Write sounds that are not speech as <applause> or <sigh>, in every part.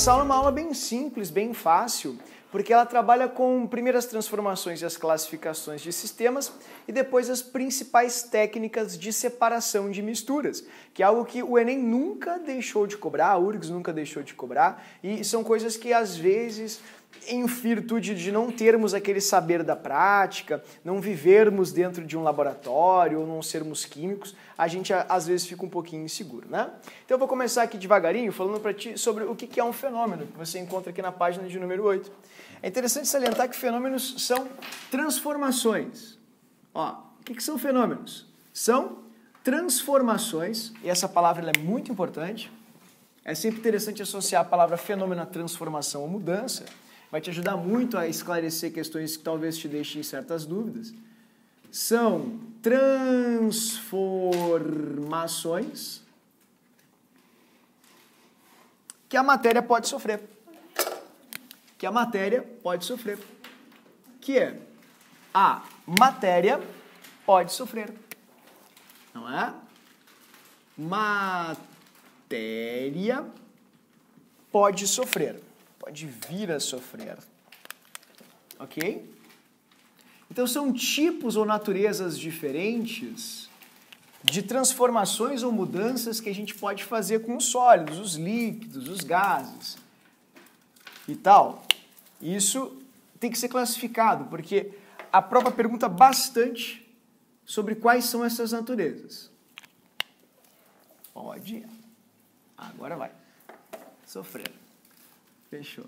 Essa aula é uma aula bem simples, bem fácil, porque ela trabalha com primeiras transformações e as classificações de sistemas e depois as principais técnicas de separação de misturas, que é algo que o Enem nunca deixou de cobrar, a URGS nunca deixou de cobrar, e são coisas que às vezes em virtude de não termos aquele saber da prática, não vivermos dentro de um laboratório ou não sermos químicos, a gente às vezes fica um pouquinho inseguro, né? Então eu vou começar aqui devagarinho falando para ti sobre o que é um fenômeno, que você encontra aqui na página de número 8. É interessante salientar que fenômenos são transformações. Ó, o que, que são fenômenos? São transformações, e essa palavra é muito importante, é sempre interessante associar a palavra fenômeno à transformação ou mudança, vai te ajudar muito a esclarecer questões que talvez te deixem certas dúvidas, são transformações que a matéria pode sofrer. Que a matéria pode sofrer. Que é a matéria pode sofrer. Não é? Matéria pode sofrer pode vir a sofrer. Ok? Então são tipos ou naturezas diferentes de transformações ou mudanças que a gente pode fazer com os sólidos, os líquidos, os gases e tal. Isso tem que ser classificado, porque a prova pergunta bastante sobre quais são essas naturezas. Pode. Agora vai. Sofrer. Fechou.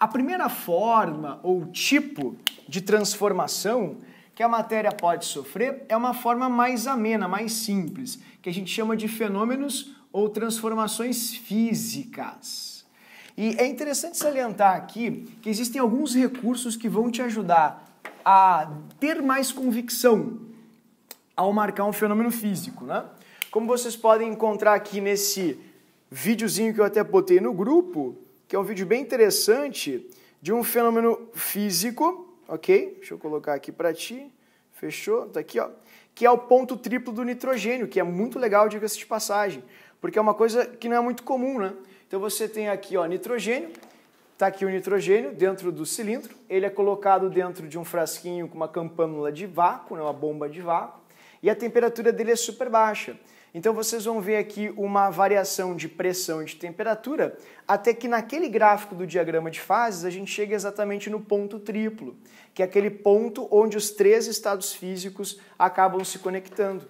A primeira forma ou tipo de transformação que a matéria pode sofrer é uma forma mais amena, mais simples, que a gente chama de fenômenos ou transformações físicas. E é interessante salientar aqui que existem alguns recursos que vão te ajudar a ter mais convicção ao marcar um fenômeno físico, né? Como vocês podem encontrar aqui nesse videozinho que eu até botei no grupo, que é um vídeo bem interessante de um fenômeno físico, ok? Deixa eu colocar aqui para ti. Fechou? Tá aqui, ó. Que é o ponto triplo do nitrogênio, que é muito legal, diga-se de passagem, porque é uma coisa que não é muito comum, né? Então você tem aqui, ó, nitrogênio, Está aqui o nitrogênio dentro do cilindro, ele é colocado dentro de um frasquinho com uma campânula de vácuo, né, uma bomba de vácuo, e a temperatura dele é super baixa. Então vocês vão ver aqui uma variação de pressão e de temperatura, até que naquele gráfico do diagrama de fases a gente chega exatamente no ponto triplo, que é aquele ponto onde os três estados físicos acabam se conectando.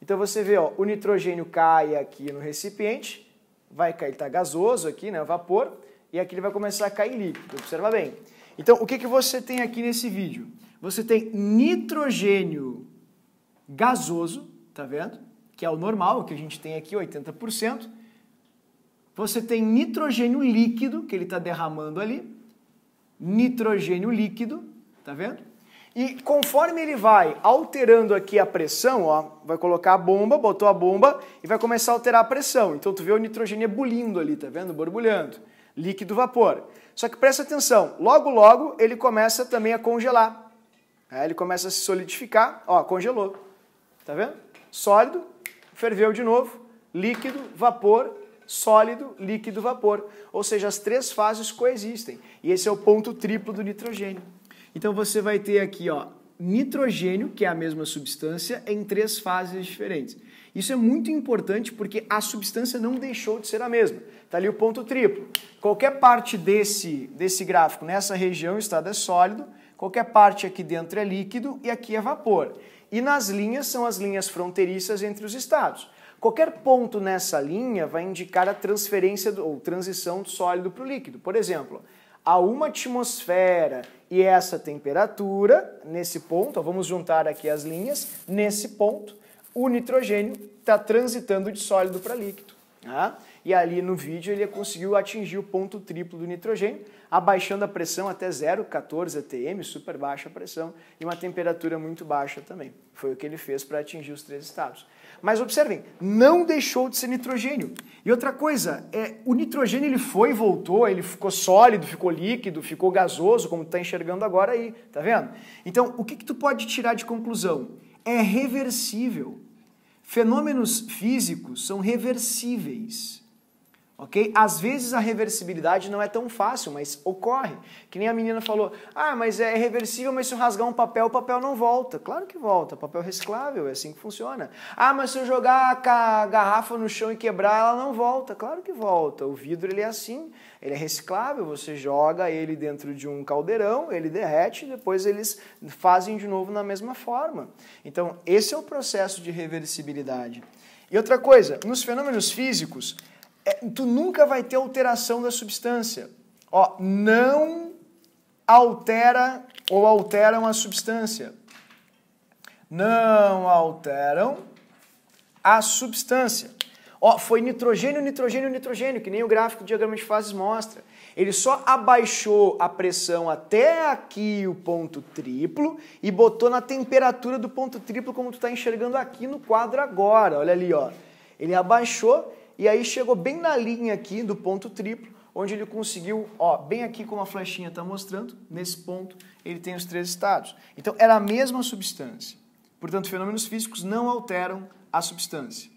Então você vê, ó, o nitrogênio cai aqui no recipiente, vai cair, está gasoso aqui, né, vapor, e aqui ele vai começar a cair líquido, observa bem. Então o que, que você tem aqui nesse vídeo? Você tem nitrogênio gasoso, tá vendo? que é o normal, que a gente tem aqui 80%. Você tem nitrogênio líquido que ele está derramando ali, nitrogênio líquido, tá vendo? E conforme ele vai alterando aqui a pressão, ó, vai colocar a bomba, botou a bomba e vai começar a alterar a pressão. Então tu vê o nitrogênio ebulindo ali, tá vendo? Borbulhando. Líquido vapor. Só que presta atenção, logo logo ele começa também a congelar. É, ele começa a se solidificar, ó, congelou. Tá vendo? Sólido, ferveu de novo, líquido, vapor, sólido, líquido, vapor. Ou seja, as três fases coexistem. E esse é o ponto triplo do nitrogênio. Então você vai ter aqui, ó, nitrogênio, que é a mesma substância, em três fases diferentes. Isso é muito importante porque a substância não deixou de ser a mesma. Está ali o ponto triplo. Qualquer parte desse, desse gráfico nessa região, o estado é sólido, qualquer parte aqui dentro é líquido e aqui é vapor. E nas linhas são as linhas fronteiriças entre os estados. Qualquer ponto nessa linha vai indicar a transferência do, ou transição do sólido para o líquido. Por exemplo, a uma atmosfera e é essa temperatura, nesse ponto, ó, vamos juntar aqui as linhas, nesse ponto, o nitrogênio está transitando de sólido para líquido. Tá? E ali no vídeo ele conseguiu atingir o ponto triplo do nitrogênio, abaixando a pressão até 0,14 atm, super baixa pressão, e uma temperatura muito baixa também. Foi o que ele fez para atingir os três estados. Mas observem, não deixou de ser nitrogênio. E outra coisa, é, o nitrogênio ele foi e voltou, ele ficou sólido, ficou líquido, ficou gasoso, como está enxergando agora aí, tá vendo? Então, o que, que tu pode tirar de conclusão? É reversível. Fenômenos físicos são reversíveis. Ok? Às vezes a reversibilidade não é tão fácil, mas ocorre. Que nem a menina falou: ah, mas é reversível, mas se eu rasgar um papel, o papel não volta. Claro que volta, papel reciclável, é assim que funciona. Ah, mas se eu jogar a garrafa no chão e quebrar, ela não volta. Claro que volta. O vidro ele é assim, ele é reciclável. Você joga ele dentro de um caldeirão, ele derrete, depois eles fazem de novo na mesma forma. Então, esse é o processo de reversibilidade. E outra coisa, nos fenômenos físicos, é, tu nunca vai ter alteração da substância. Ó, não altera ou alteram a substância. Não alteram a substância. Ó, foi nitrogênio, nitrogênio, nitrogênio, que nem o gráfico do diagrama de fases mostra. Ele só abaixou a pressão até aqui o ponto triplo e botou na temperatura do ponto triplo como tu está enxergando aqui no quadro agora. Olha ali, ó. Ele abaixou e aí chegou bem na linha aqui do ponto triplo, onde ele conseguiu, ó, bem aqui como a flechinha está mostrando, nesse ponto ele tem os três estados. Então era a mesma substância. Portanto, fenômenos físicos não alteram a substância.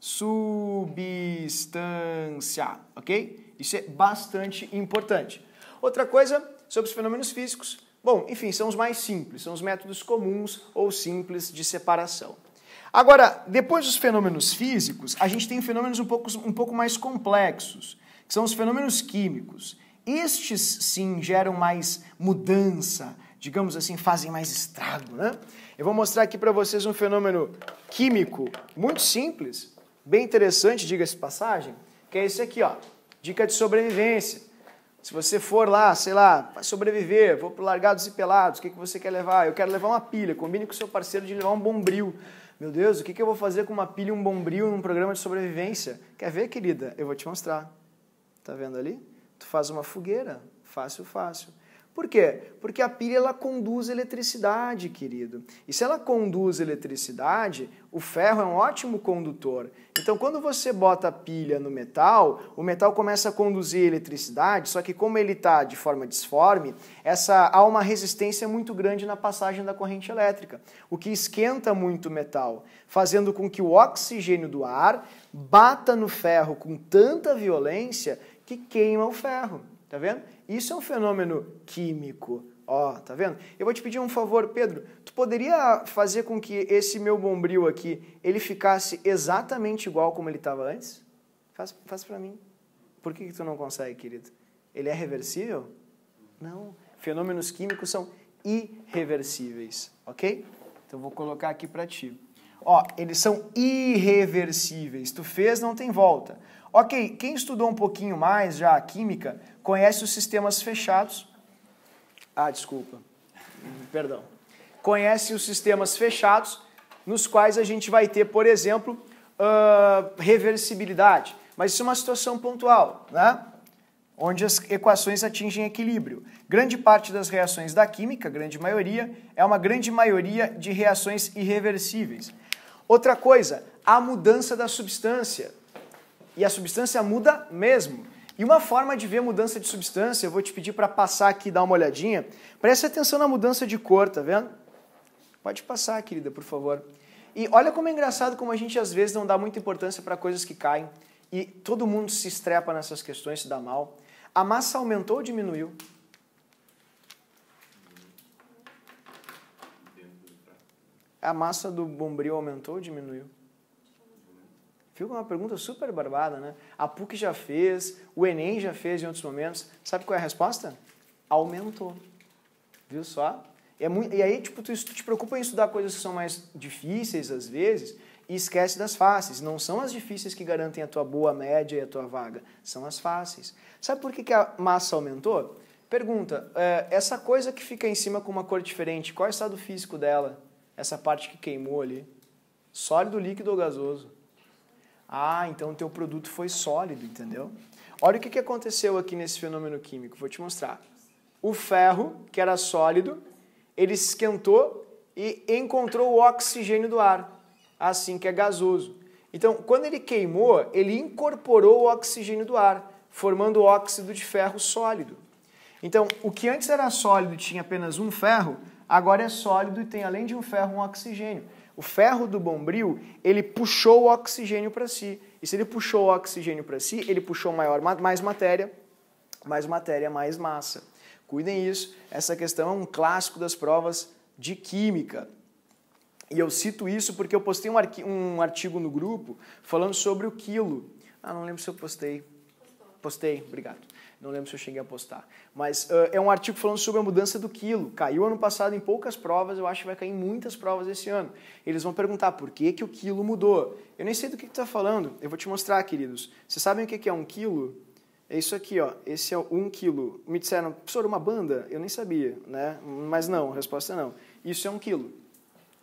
Substância, ok? Isso é bastante importante. Outra coisa sobre os fenômenos físicos, bom, enfim, são os mais simples, são os métodos comuns ou simples de separação. Agora, depois dos fenômenos físicos, a gente tem fenômenos um pouco, um pouco mais complexos, que são os fenômenos químicos. Estes sim geram mais mudança, digamos assim, fazem mais estrago, né? Eu vou mostrar aqui para vocês um fenômeno químico muito simples, bem interessante, diga-se passagem, que é esse aqui, ó. Dica de sobrevivência. Se você for lá, sei lá, para sobreviver, vou para largados e pelados, o que, que você quer levar? Eu quero levar uma pilha. Combine com o seu parceiro de levar um bombril. Meu Deus, o que, que eu vou fazer com uma pilha e um bombril num programa de sobrevivência? Quer ver, querida? Eu vou te mostrar. Tá vendo ali? Tu faz uma fogueira. Fácil, fácil. Por quê? Porque a pilha ela conduz eletricidade, querido. E se ela conduz eletricidade, o ferro é um ótimo condutor. Então, quando você bota a pilha no metal, o metal começa a conduzir eletricidade, só que como ele está de forma disforme, essa há uma resistência muito grande na passagem da corrente elétrica, o que esquenta muito o metal, fazendo com que o oxigênio do ar bata no ferro com tanta violência que queima o ferro. Tá vendo? Isso é um fenômeno químico. Ó, oh, tá vendo? Eu vou te pedir um favor, Pedro. Tu poderia fazer com que esse meu bombril aqui, ele ficasse exatamente igual como ele estava antes? Faz, faz para mim. Por que, que tu não consegue, querido? Ele é reversível? Não. Fenômenos químicos são irreversíveis, ok? Então vou colocar aqui para ti. Ó, eles são irreversíveis. Tu fez, não tem volta. Ok, quem estudou um pouquinho mais já a química Conhece os sistemas fechados. Ah, desculpa. Perdão. Conhece os sistemas fechados, nos quais a gente vai ter, por exemplo, uh, reversibilidade. Mas isso é uma situação pontual, né? onde as equações atingem equilíbrio. Grande parte das reações da química, grande maioria, é uma grande maioria de reações irreversíveis. Outra coisa, a mudança da substância. E a substância muda mesmo. E uma forma de ver mudança de substância, eu vou te pedir para passar aqui e dar uma olhadinha. Preste atenção na mudança de cor, tá vendo? Pode passar, querida, por favor. E olha como é engraçado como a gente às vezes não dá muita importância para coisas que caem e todo mundo se estrepa nessas questões, se dá mal. A massa aumentou ou diminuiu? A massa do bombril aumentou ou diminuiu? Fica uma pergunta super barbada, né? A PUC já fez, o Enem já fez em outros momentos. Sabe qual é a resposta? Aumentou. Viu só? É muito, e aí, tipo, tu, tu te preocupa em estudar coisas que são mais difíceis, às vezes, e esquece das fáceis. Não são as difíceis que garantem a tua boa média e a tua vaga, são as fáceis. Sabe por que, que a massa aumentou? Pergunta, é, essa coisa que fica em cima com uma cor diferente, qual é o estado físico dela? Essa parte que queimou ali? Sólido, líquido ou gasoso? Ah, então o teu produto foi sólido, entendeu? Olha o que, que aconteceu aqui nesse fenômeno químico, vou te mostrar. O ferro, que era sólido, ele se esquentou e encontrou o oxigênio do ar, assim que é gasoso. Então, quando ele queimou, ele incorporou o oxigênio do ar, formando o óxido de ferro sólido. Então, o que antes era sólido e tinha apenas um ferro, agora é sólido e tem além de um ferro um oxigênio. O ferro do bombril, ele puxou o oxigênio para si. E se ele puxou o oxigênio para si, ele puxou maior, mais matéria, mais matéria, mais massa. Cuidem isso, essa questão é um clássico das provas de química. E eu cito isso porque eu postei um, um artigo no grupo falando sobre o quilo. Ah, não lembro se eu postei. Postei, obrigado. Não lembro se eu cheguei a postar. Mas uh, é um artigo falando sobre a mudança do quilo. Caiu ano passado em poucas provas, eu acho que vai cair em muitas provas esse ano. Eles vão perguntar por que, que o quilo mudou. Eu nem sei do que, você está falando. Eu vou te mostrar, queridos. Vocês sabem o que, que é um quilo? É isso aqui, ó. Esse é um quilo. Me disseram, professor, uma banda? Eu nem sabia, né? Mas não, a resposta é não. Isso é um quilo.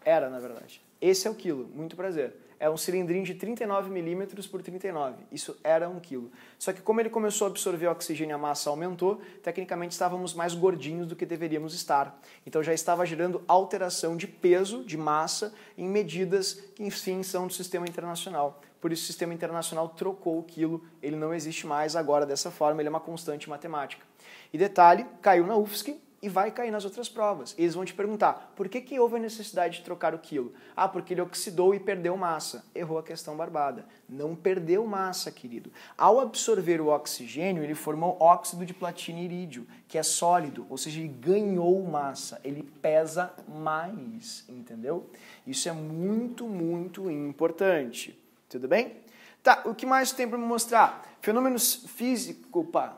Era, na verdade. Esse é o quilo. Muito prazer é um cilindrinho de 39 milímetros por 39. Isso era um quilo. Só que como ele começou a absorver oxigênio e a massa aumentou, tecnicamente estávamos mais gordinhos do que deveríamos estar. Então já estava gerando alteração de peso, de massa, em medidas que, enfim, são do sistema internacional. Por isso o sistema internacional trocou o quilo, ele não existe mais agora dessa forma, ele é uma constante matemática. E detalhe, caiu na UFSC, e vai cair nas outras provas. eles vão te perguntar, por que, que houve a necessidade de trocar o quilo? Ah, porque ele oxidou e perdeu massa. Errou a questão barbada. Não perdeu massa, querido. Ao absorver o oxigênio, ele formou óxido de platina e irídio, que é sólido, ou seja, ele ganhou massa, ele pesa mais, entendeu? Isso é muito, muito importante. Tudo bem? Tá, o que mais tem para me mostrar? Fenômenos físicos, opa,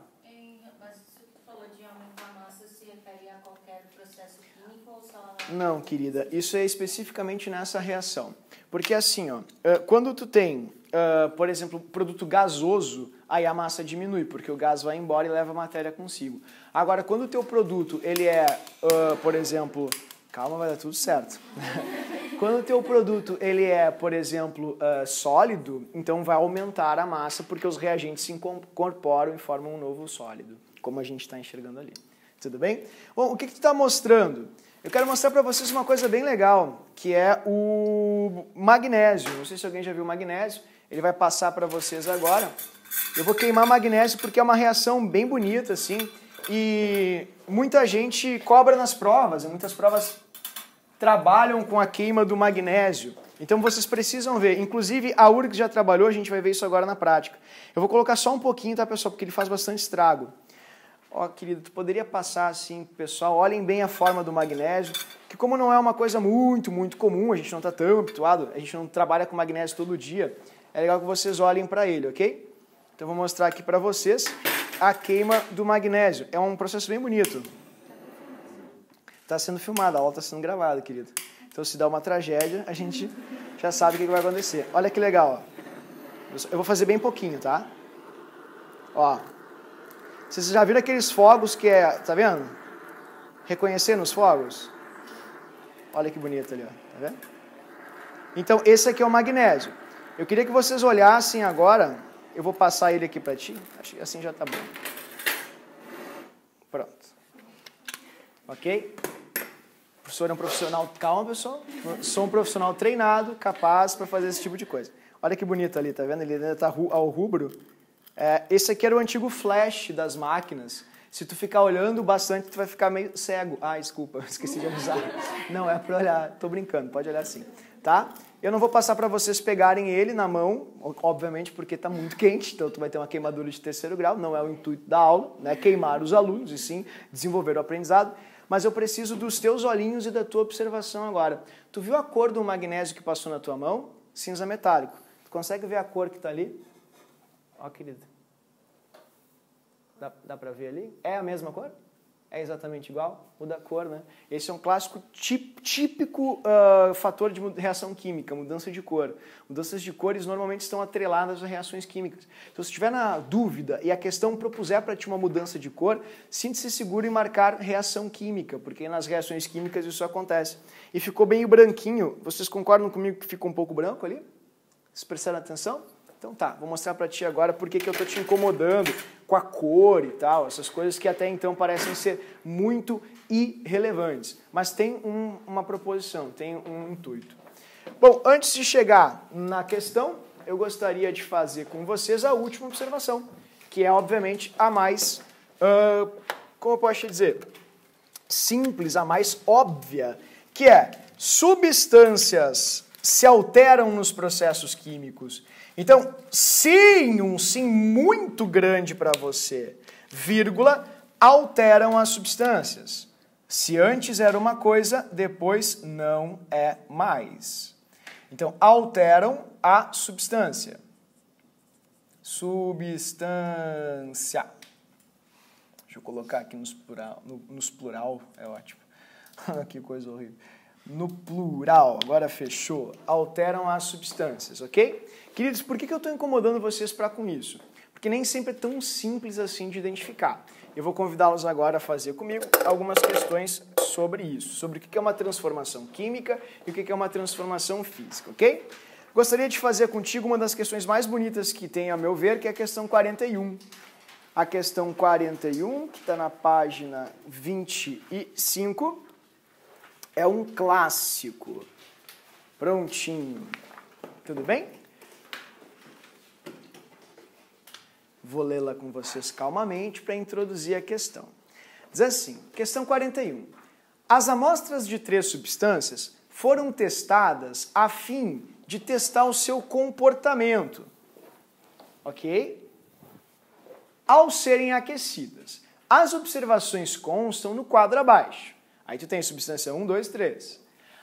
Não, querida, isso é especificamente nessa reação. Porque assim, ó, eh, quando tu tem, uh, por exemplo, produto gasoso, aí a massa diminui, porque o gás vai embora e leva a matéria consigo. Agora, quando o teu produto, ele é, uh, por exemplo... Calma, vai dar tudo certo. <laughs> Quando o teu produto ele é, por exemplo, uh, sólido, então vai aumentar a massa porque os reagentes se incorporam e formam um novo sólido, como a gente está enxergando ali. Tudo bem? Bom, o que, que tu está mostrando? Eu quero mostrar para vocês uma coisa bem legal, que é o magnésio. Não sei se alguém já viu magnésio, ele vai passar para vocês agora. Eu vou queimar magnésio porque é uma reação bem bonita, assim, e muita gente cobra nas provas, muitas provas trabalham com a queima do magnésio. Então vocês precisam ver. Inclusive, a URGS já trabalhou, a gente vai ver isso agora na prática. Eu vou colocar só um pouquinho, tá, pessoal? Porque ele faz bastante estrago. Ó, querido, tu poderia passar assim, pessoal, olhem bem a forma do magnésio, que como não é uma coisa muito, muito comum, a gente não está tão habituado, a gente não trabalha com magnésio todo dia, é legal que vocês olhem para ele, ok? Então vou mostrar aqui para vocês a queima do magnésio. É um processo bem bonito. Está sendo filmado, a aula está sendo gravada, querido. Então se dá uma tragédia, a gente já sabe o que vai acontecer. Olha que legal. Ó. Eu vou fazer bem pouquinho, tá? Ó, vocês já viram aqueles fogos que é. Tá vendo? Reconhecendo os fogos? Olha que bonito ali, ó. Tá vendo? Então, esse aqui é o magnésio. Eu queria que vocês olhassem agora. Eu vou passar ele aqui para ti. Acho que assim já tá bom. Pronto. Ok? O professor é um profissional. Calma, pessoal. Sou um profissional treinado, capaz para fazer esse tipo de coisa. Olha que bonito ali, tá vendo? Ele ainda está ao rubro. É, esse aqui era o antigo flash das máquinas. Se tu ficar olhando bastante, tu vai ficar meio cego. Ah, desculpa, <laughs> esqueci de avisar. Não, é para olhar. Tô brincando, pode olhar assim, tá? Eu não vou passar para vocês pegarem ele na mão, obviamente, porque está muito quente, então tu vai ter uma queimadura de terceiro grau, não é o intuito da aula, né? Queimar os alunos e sim desenvolver o aprendizado. Mas eu preciso dos teus olhinhos e da tua observação agora. Tu viu a cor do magnésio que passou na tua mão? Cinza metálico. Tu consegue ver a cor que está ali? Ó, querido. Dá, dá para ver ali? É a mesma cor? É exatamente igual? Muda a cor, né? Esse é um clássico típico uh, fator de reação química, mudança de cor. Mudanças de cores normalmente estão atreladas a reações químicas. Então, se estiver na dúvida e a questão propuser para ti uma mudança de cor, sinta-se seguro em marcar reação química, porque nas reações químicas isso acontece. E ficou bem branquinho. Vocês concordam comigo que ficou um pouco branco ali? Vocês prestaram atenção? Então tá, vou mostrar para ti agora por que, que eu tô te incomodando com a cor e tal, essas coisas que até então parecem ser muito irrelevantes, mas tem um, uma proposição, tem um intuito. Bom, antes de chegar na questão, eu gostaria de fazer com vocês a última observação, que é obviamente a mais, uh, como eu posso dizer, simples, a mais óbvia, que é substâncias se alteram nos processos químicos então, sim, um sim muito grande para você, vírgula, alteram as substâncias. Se antes era uma coisa, depois não é mais. Então, alteram a substância. Substância. Deixa eu colocar aqui nos plural. No, nos plural, é ótimo. <laughs> que coisa horrível. No plural, agora fechou. Alteram as substâncias, ok? Queridos, por que, eu estou incomodando vocês para com isso? Porque nem sempre é tão simples assim de identificar. Eu vou convidá-los agora a fazer comigo algumas questões sobre isso, sobre o que é uma transformação química e o que é uma transformação física, ok? Gostaria de fazer contigo uma das questões mais bonitas que tem, a meu ver, que é a questão 41. A questão 41, que está na página 25, é um clássico. Prontinho. Tudo bem? Vou lê-la com vocês calmamente para introduzir a questão. Diz assim: questão 41. As amostras de três substâncias foram testadas a fim de testar o seu comportamento. Ok? Ao serem aquecidas. As observações constam no quadro abaixo. Aí tu tem substância 1, 2, 3.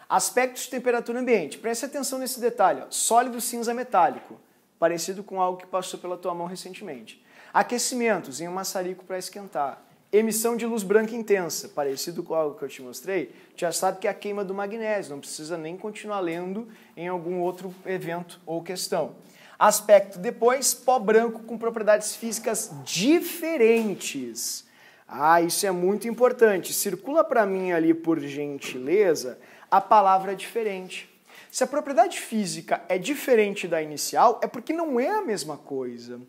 Aspectos de temperatura ambiente. Preste atenção nesse detalhe. Ó. Sólido cinza metálico parecido com algo que passou pela tua mão recentemente. Aquecimentos em um maçarico para esquentar. Emissão de luz branca intensa, parecido com algo que eu te mostrei, já sabe que é a queima do magnésio, não precisa nem continuar lendo em algum outro evento ou questão. Aspecto depois, pó branco com propriedades físicas diferentes. Ah, isso é muito importante. Circula para mim ali, por gentileza, a palavra diferente. Se a propriedade física é diferente da inicial, é porque não é a mesma coisa.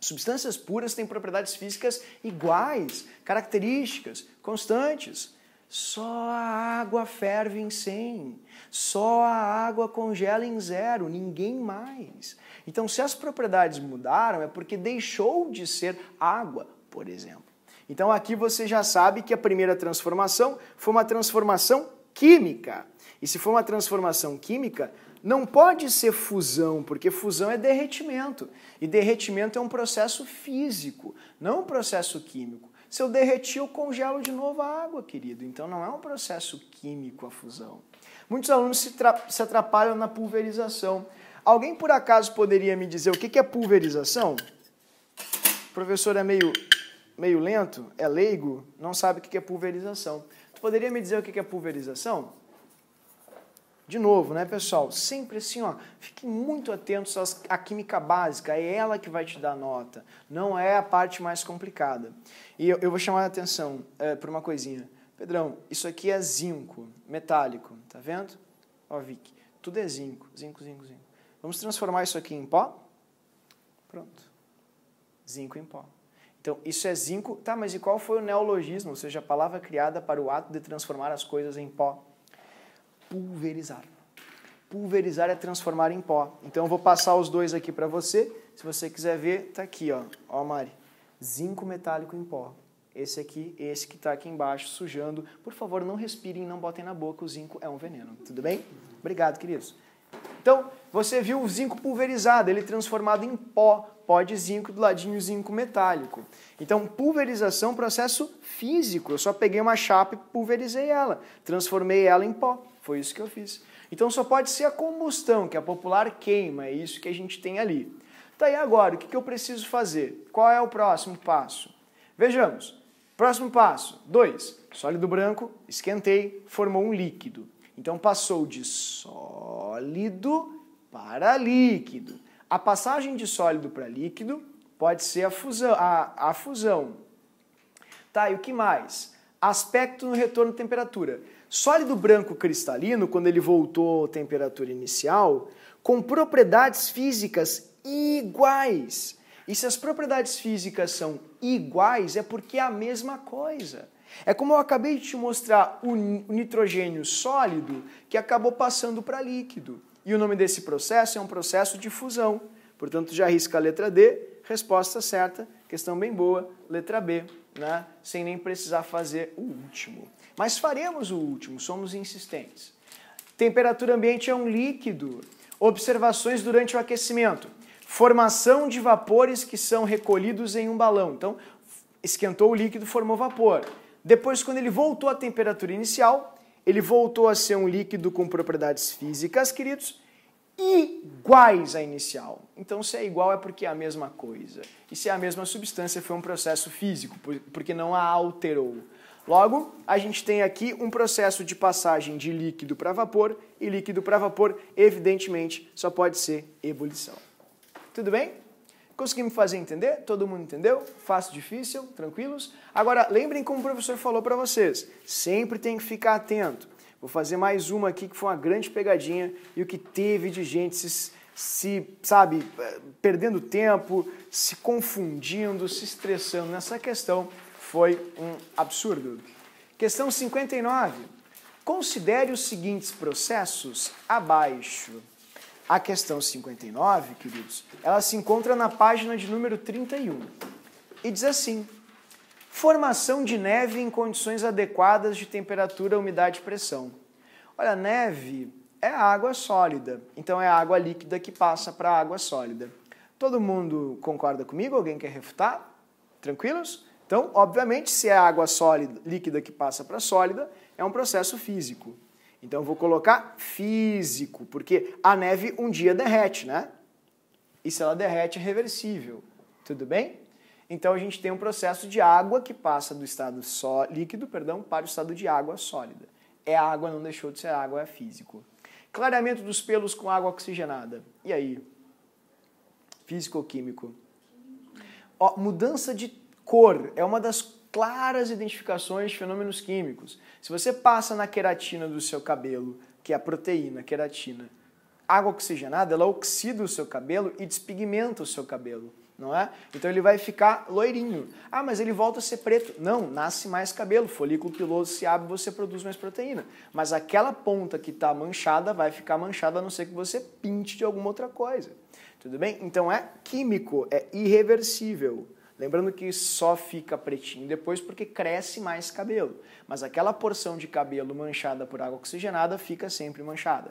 Substâncias puras têm propriedades físicas iguais, características, constantes. Só a água ferve em 100, só a água congela em zero, ninguém mais. Então, se as propriedades mudaram, é porque deixou de ser água, por exemplo. Então, aqui você já sabe que a primeira transformação foi uma transformação química. E se for uma transformação química, não pode ser fusão, porque fusão é derretimento. E derretimento é um processo físico, não um processo químico. Se eu derretir, eu congelo de novo a água, querido. Então não é um processo químico a fusão. Muitos alunos se, se atrapalham na pulverização. Alguém por acaso poderia me dizer o que é pulverização? O professor é meio, meio lento, é leigo, não sabe o que é pulverização. Tu poderia me dizer o que é pulverização? De novo, né, pessoal? Sempre assim, ó, fiquem muito atentos às, à química básica, é ela que vai te dar nota, não é a parte mais complicada. E eu, eu vou chamar a atenção é, por uma coisinha. Pedrão, isso aqui é zinco, metálico, tá vendo? Ó, Vic, tudo é zinco, zinco, zinco, zinco. Vamos transformar isso aqui em pó? Pronto. Zinco em pó. Então, isso é zinco. Tá, mas e qual foi o neologismo, ou seja, a palavra criada para o ato de transformar as coisas em pó? pulverizar. Pulverizar é transformar em pó. Então eu vou passar os dois aqui para você. Se você quiser ver, tá aqui, ó. Ó, Mari. Zinco metálico em pó. Esse aqui, esse que está aqui embaixo, sujando. Por favor, não respirem, não botem na boca, o zinco é um veneno. Tudo bem? Obrigado, queridos. Então, você viu o zinco pulverizado, ele transformado em pó, pó de zinco, do ladinho zinco metálico. Então, pulverização é um processo físico. Eu só peguei uma chapa e pulverizei ela, transformei ela em pó. Foi isso que eu fiz. Então só pode ser a combustão, que a popular queima, é isso que a gente tem ali. Tá aí agora, o que eu preciso fazer? Qual é o próximo passo? Vejamos. Próximo passo, 2. Sólido branco, esquentei, formou um líquido. Então passou de sólido para líquido. A passagem de sólido para líquido pode ser a fusão. A, a fusão. Tá, e o que mais? Aspecto no retorno de temperatura. Sólido branco cristalino, quando ele voltou à temperatura inicial, com propriedades físicas iguais. E se as propriedades físicas são iguais, é porque é a mesma coisa. É como eu acabei de te mostrar o nitrogênio sólido que acabou passando para líquido. E o nome desse processo é um processo de fusão. Portanto, já risca a letra D, resposta certa, questão bem boa, letra B, né? sem nem precisar fazer o último. Mas faremos o último, somos insistentes. Temperatura ambiente é um líquido. Observações durante o aquecimento. Formação de vapores que são recolhidos em um balão. Então, esquentou o líquido, formou vapor. Depois, quando ele voltou à temperatura inicial, ele voltou a ser um líquido com propriedades físicas, queridos, iguais à inicial. Então, se é igual, é porque é a mesma coisa. E se é a mesma substância, foi um processo físico, porque não a alterou. Logo, a gente tem aqui um processo de passagem de líquido para vapor e líquido para vapor, evidentemente, só pode ser ebulição. Tudo bem? Conseguimos fazer entender? Todo mundo entendeu? Fácil, difícil, tranquilos? Agora, lembrem como o professor falou para vocês, sempre tem que ficar atento. Vou fazer mais uma aqui que foi uma grande pegadinha e o que teve de gente se, se sabe, eh, perdendo tempo, se confundindo, se estressando nessa questão foi um absurdo. Questão 59. Considere os seguintes processos abaixo. A questão 59, queridos, ela se encontra na página de número 31 e diz assim: Formação de neve em condições adequadas de temperatura, umidade e pressão. Olha, neve é água sólida, então é água líquida que passa para água sólida. Todo mundo concorda comigo? Alguém quer refutar? Tranquilos? Então, obviamente, se é água sólida, líquida que passa para sólida, é um processo físico. Então, eu vou colocar físico, porque a neve um dia derrete, né? E se ela derrete, é reversível. Tudo bem? Então, a gente tem um processo de água que passa do estado só líquido perdão, para o estado de água sólida. É água, não deixou de ser água, é físico. Clareamento dos pelos com água oxigenada. E aí? Físico-químico. ou Mudança de Cor é uma das claras identificações de fenômenos químicos. Se você passa na queratina do seu cabelo, que é a proteína, a queratina, água oxigenada, ela oxida o seu cabelo e despigmenta o seu cabelo, não é? Então ele vai ficar loirinho. Ah, mas ele volta a ser preto. Não, nasce mais cabelo, folículo piloso se abre, você produz mais proteína. Mas aquela ponta que está manchada vai ficar manchada a não ser que você pinte de alguma outra coisa. Tudo bem? Então é químico, é irreversível. Lembrando que só fica pretinho depois porque cresce mais cabelo, mas aquela porção de cabelo manchada por água oxigenada fica sempre manchada.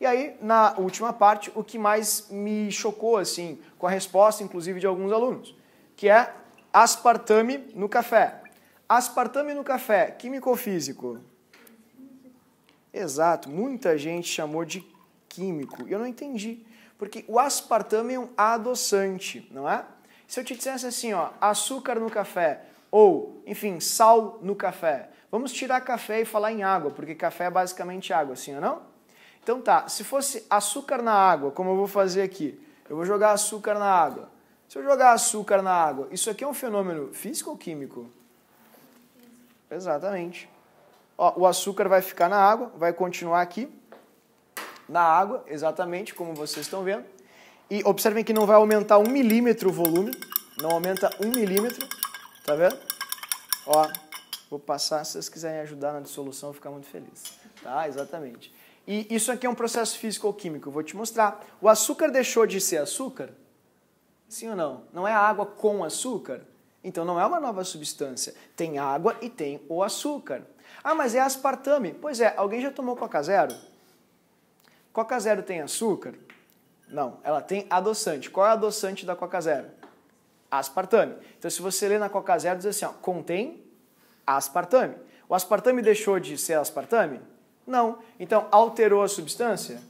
E aí, na última parte, o que mais me chocou, assim, com a resposta, inclusive, de alguns alunos, que é aspartame no café. Aspartame no café, químico físico? Exato, muita gente chamou de químico. Eu não entendi, porque o aspartame é um adoçante, não é? Se eu te dissesse assim, ó, açúcar no café ou, enfim, sal no café, vamos tirar café e falar em água, porque café é basicamente água, sim ou não? Então tá, se fosse açúcar na água, como eu vou fazer aqui, eu vou jogar açúcar na água. Se eu jogar açúcar na água, isso aqui é um fenômeno físico ou químico? Exatamente. Ó, o açúcar vai ficar na água, vai continuar aqui na água, exatamente como vocês estão vendo. E observem que não vai aumentar um milímetro o volume. Não aumenta um milímetro. Tá vendo? Ó, vou passar, se vocês quiserem ajudar na dissolução, eu vou ficar muito feliz. Tá, exatamente. E isso aqui é um processo físico-químico, vou te mostrar. O açúcar deixou de ser açúcar? Sim ou não? Não é água com açúcar? Então não é uma nova substância. Tem água e tem o açúcar. Ah, mas é aspartame. Pois é, alguém já tomou Coca Zero? Coca Zero tem açúcar? Não, ela tem adoçante. Qual é o adoçante da Coca Zero? Aspartame. Então, se você lê na Coca Zero, diz assim, ó, contém aspartame. O aspartame deixou de ser aspartame? Não. Então, alterou a substância?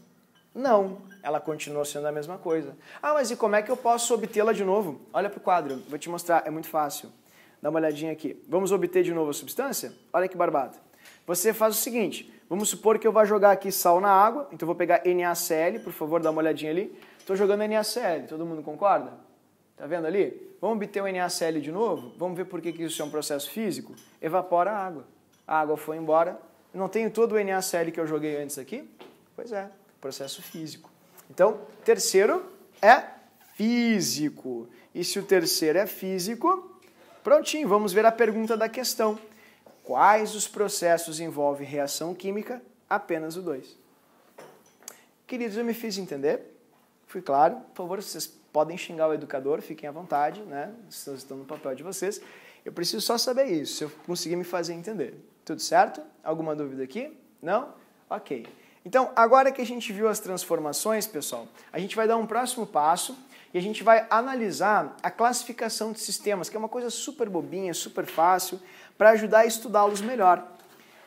Não. Ela continua sendo a mesma coisa. Ah, mas e como é que eu posso obtê-la de novo? Olha para o quadro, vou te mostrar, é muito fácil. Dá uma olhadinha aqui. Vamos obter de novo a substância? Olha que barbado. Você faz o seguinte, Vamos supor que eu vá jogar aqui sal na água, então eu vou pegar NaCl, por favor, dá uma olhadinha ali. Estou jogando NaCl, todo mundo concorda? Tá vendo ali? Vamos obter o NaCl de novo? Vamos ver por que, que isso é um processo físico? Evapora a água. A água foi embora. Não tenho todo o NaCl que eu joguei antes aqui? Pois é, processo físico. Então, terceiro é físico. E se o terceiro é físico, prontinho, vamos ver a pergunta da questão. Quais os processos envolvem reação química? Apenas o 2. Queridos, eu me fiz entender. Fui claro. Por favor, vocês podem xingar o educador, fiquem à vontade, né? Vocês estão no papel de vocês. Eu preciso só saber isso, se eu conseguir me fazer entender. Tudo certo? Alguma dúvida aqui? Não? Ok. Então, agora que a gente viu as transformações, pessoal, a gente vai dar um próximo passo e a gente vai analisar a classificação de sistemas, que é uma coisa super bobinha, super fácil para ajudar a estudá-los melhor.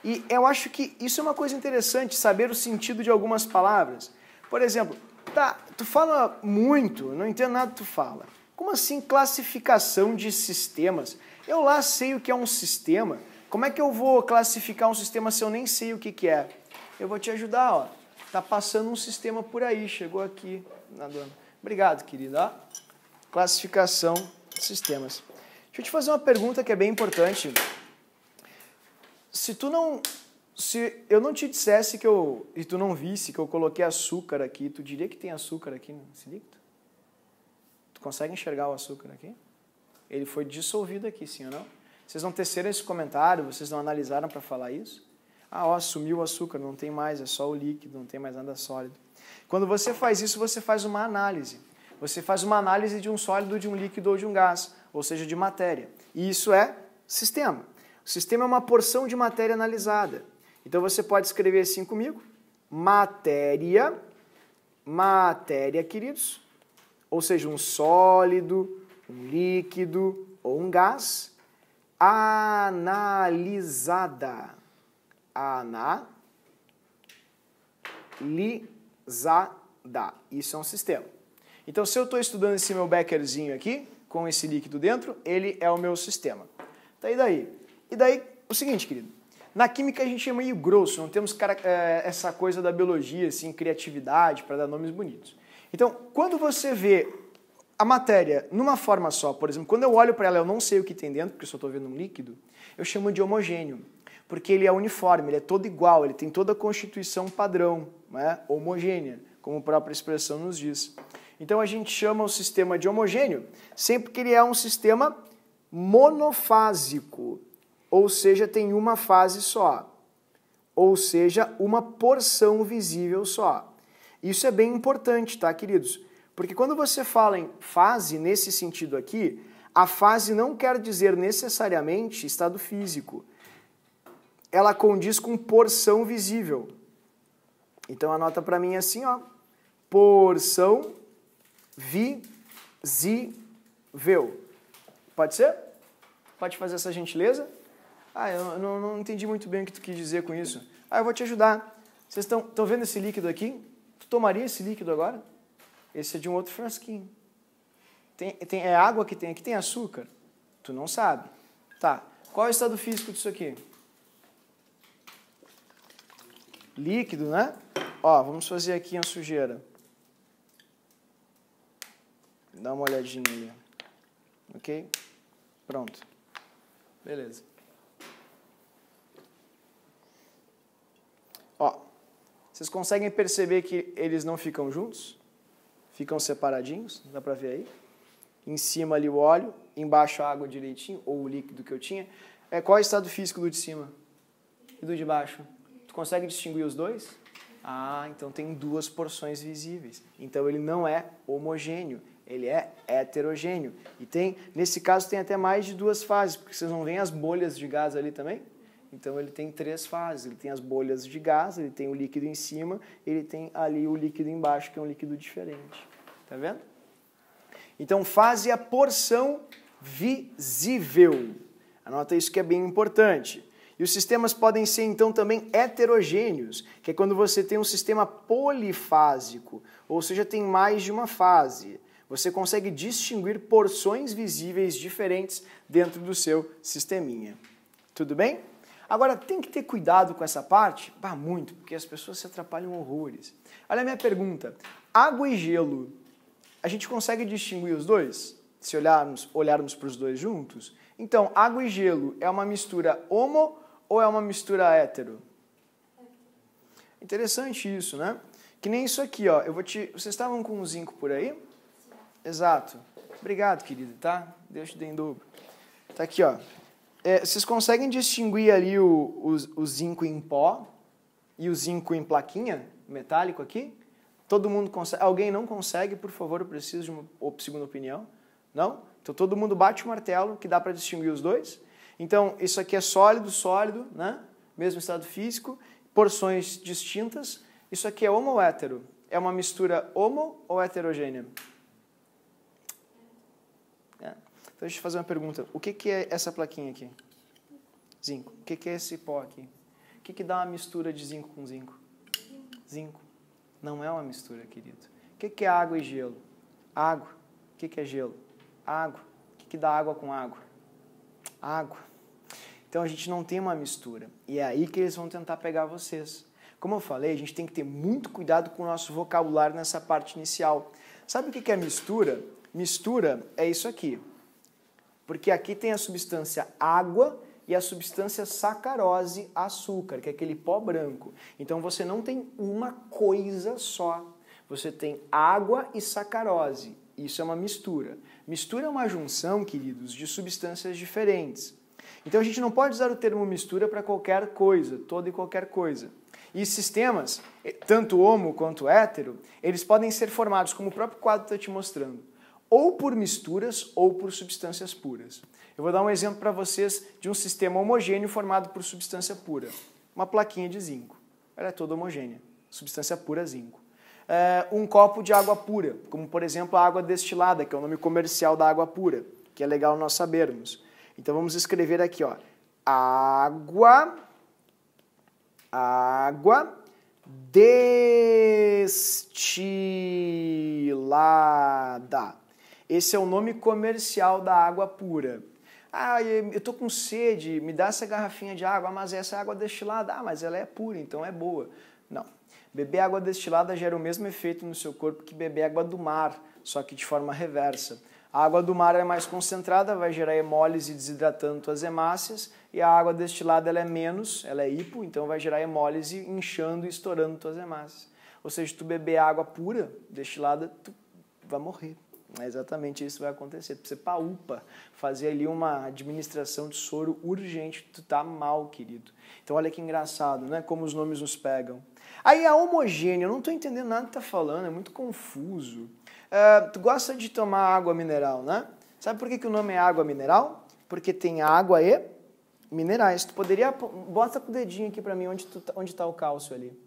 E eu acho que isso é uma coisa interessante, saber o sentido de algumas palavras. Por exemplo, tá, tu fala muito, não entendo nada que tu fala. Como assim classificação de sistemas? Eu lá sei o que é um sistema. Como é que eu vou classificar um sistema se eu nem sei o que, que é? Eu vou te ajudar, ó. Tá passando um sistema por aí, chegou aqui na dona. Obrigado, querida. Classificação de sistemas. Deixa eu te fazer uma pergunta que é bem importante se tu não se eu não te dissesse que eu e tu não visse que eu coloquei açúcar aqui, tu diria que tem açúcar aqui nesse líquido? Tu consegue enxergar o açúcar aqui? Ele foi dissolvido aqui, sim ou não? Vocês não teceram esse comentário, vocês não analisaram para falar isso? Ah, ó, sumiu o açúcar, não tem mais, é só o líquido, não tem mais nada sólido. Quando você faz isso, você faz uma análise. Você faz uma análise de um sólido, de um líquido ou de um gás, ou seja, de matéria. E isso é sistema. O sistema é uma porção de matéria analisada. Então você pode escrever assim comigo: matéria, matéria, queridos, ou seja, um sólido, um líquido ou um gás, analisada. Analisada. Isso é um sistema. Então, se eu estou estudando esse meu beckerzinho aqui, com esse líquido dentro, ele é o meu sistema. Tá aí daí. E daí, o seguinte, querido. Na química a gente é meio grosso, não temos é, essa coisa da biologia, assim, criatividade para dar nomes bonitos. Então, quando você vê a matéria numa forma só, por exemplo, quando eu olho para ela eu não sei o que tem dentro, porque eu só estou vendo um líquido, eu chamo de homogêneo, porque ele é uniforme, ele é todo igual, ele tem toda a constituição padrão, né? homogênea, como a própria expressão nos diz. Então a gente chama o sistema de homogêneo sempre que ele é um sistema monofásico ou seja, tem uma fase só, ou seja, uma porção visível só. Isso é bem importante, tá, queridos? Porque quando você fala em fase nesse sentido aqui, a fase não quer dizer necessariamente estado físico. Ela condiz com porção visível. Então anota para mim assim, ó. Porção visível. Pode ser? Pode fazer essa gentileza? Ah, eu não, não entendi muito bem o que tu quis dizer com isso. Ah, eu vou te ajudar. Vocês estão vendo esse líquido aqui? Tu tomaria esse líquido agora? Esse é de um outro frasquinho. Tem, tem, é água que tem aqui? Tem açúcar? Tu não sabe. Tá. Qual é o estado físico disso aqui? Líquido, né? Ó, vamos fazer aqui a sujeira. Dá uma olhadinha ali. Ok? Pronto. Beleza. Ó, vocês conseguem perceber que eles não ficam juntos? Ficam separadinhos, dá para ver aí? Em cima ali o óleo, embaixo a água direitinho, ou o líquido que eu tinha. É, qual é o estado físico do de cima e do de baixo? Tu consegue distinguir os dois? Ah, então tem duas porções visíveis. Então ele não é homogêneo, ele é heterogêneo. E tem, nesse caso, tem até mais de duas fases, porque vocês não veem as bolhas de gás ali também? Então ele tem três fases, ele tem as bolhas de gás, ele tem o líquido em cima, ele tem ali o líquido embaixo, que é um líquido diferente. Tá vendo? Então fase é a porção visível. Anota isso que é bem importante. E os sistemas podem ser então também heterogêneos, que é quando você tem um sistema polifásico, ou seja, tem mais de uma fase. Você consegue distinguir porções visíveis diferentes dentro do seu sisteminha. Tudo bem? Agora, tem que ter cuidado com essa parte? Bah, muito, porque as pessoas se atrapalham horrores. Olha a minha pergunta. Água e gelo, a gente consegue distinguir os dois? Se olharmos, olharmos para os dois juntos? Então, água e gelo é uma mistura homo ou é uma mistura hétero? Interessante isso, né? Que nem isso aqui, ó. Eu vou te... Vocês estavam com um zinco por aí? Exato. Obrigado, querido, tá? Deus te dê em dobro. Tá aqui, ó. É, vocês conseguem distinguir ali o, o, o zinco em pó e o zinco em plaquinha metálico aqui? Todo mundo consegue? Alguém não consegue? Por favor, eu preciso de uma segunda opinião. Não? Então todo mundo bate o martelo que dá para distinguir os dois. Então isso aqui é sólido, sólido, né? Mesmo estado físico, porções distintas. Isso aqui é homo ou hétero? É uma mistura homo ou heterogênea? É. Então, deixa eu fazer uma pergunta. O que, que é essa plaquinha aqui? Zinco. O que, que é esse pó aqui? O que, que dá uma mistura de zinco com zinco? Zinco. Não é uma mistura, querido. O que, que é água e gelo? Água. O que, que é gelo? Água. O que, que dá água com água? Água. Então a gente não tem uma mistura. E é aí que eles vão tentar pegar vocês. Como eu falei, a gente tem que ter muito cuidado com o nosso vocabulário nessa parte inicial. Sabe o que é mistura? Mistura é isso aqui. Porque aqui tem a substância água e a substância sacarose, açúcar, que é aquele pó branco. Então você não tem uma coisa só. Você tem água e sacarose. Isso é uma mistura. Mistura é uma junção, queridos, de substâncias diferentes. Então a gente não pode usar o termo mistura para qualquer coisa, toda e qualquer coisa. E sistemas, eh, tanto homo quanto hétero, eles podem ser formados, como o próprio quadro está te mostrando ou por misturas ou por substâncias puras. Eu vou dar um exemplo para vocês de um sistema homogêneo formado por substância pura. Uma plaquinha de zinco. Ela é toda homogênea. Substância pura, zinco. É, um copo de água pura, como por exemplo a água destilada, que é o nome comercial da água pura, que é legal nós sabermos. Então vamos escrever aqui, ó. Água. Água destilada esse é o nome comercial da água pura. Ah, eu tô com sede, me dá essa garrafinha de água, mas essa água destilada, ah, mas ela é pura, então é boa. Não. Beber água destilada gera o mesmo efeito no seu corpo que beber água do mar, só que de forma reversa. A água do mar é mais concentrada, vai gerar hemólise desidratando as hemácias, e a água destilada ela é menos, ela é hipo, então vai gerar hemólise inchando e estourando tuas hemácias. Ou seja, tu beber água pura, destilada, tu vai morrer. É exatamente isso vai acontecer. Você para UPA fazer ali uma administração de soro urgente, tu tá mal, querido. Então olha que engraçado, né? Como os nomes nos pegam. Aí a homogênea, eu não tô entendendo nada que tá falando, é muito confuso. É, tu gosta de tomar água mineral, né? Sabe por que, que o nome é água mineral? Porque tem água e minerais. Tu poderia bota com o dedinho aqui para mim onde tu, tá, onde tá o cálcio ali.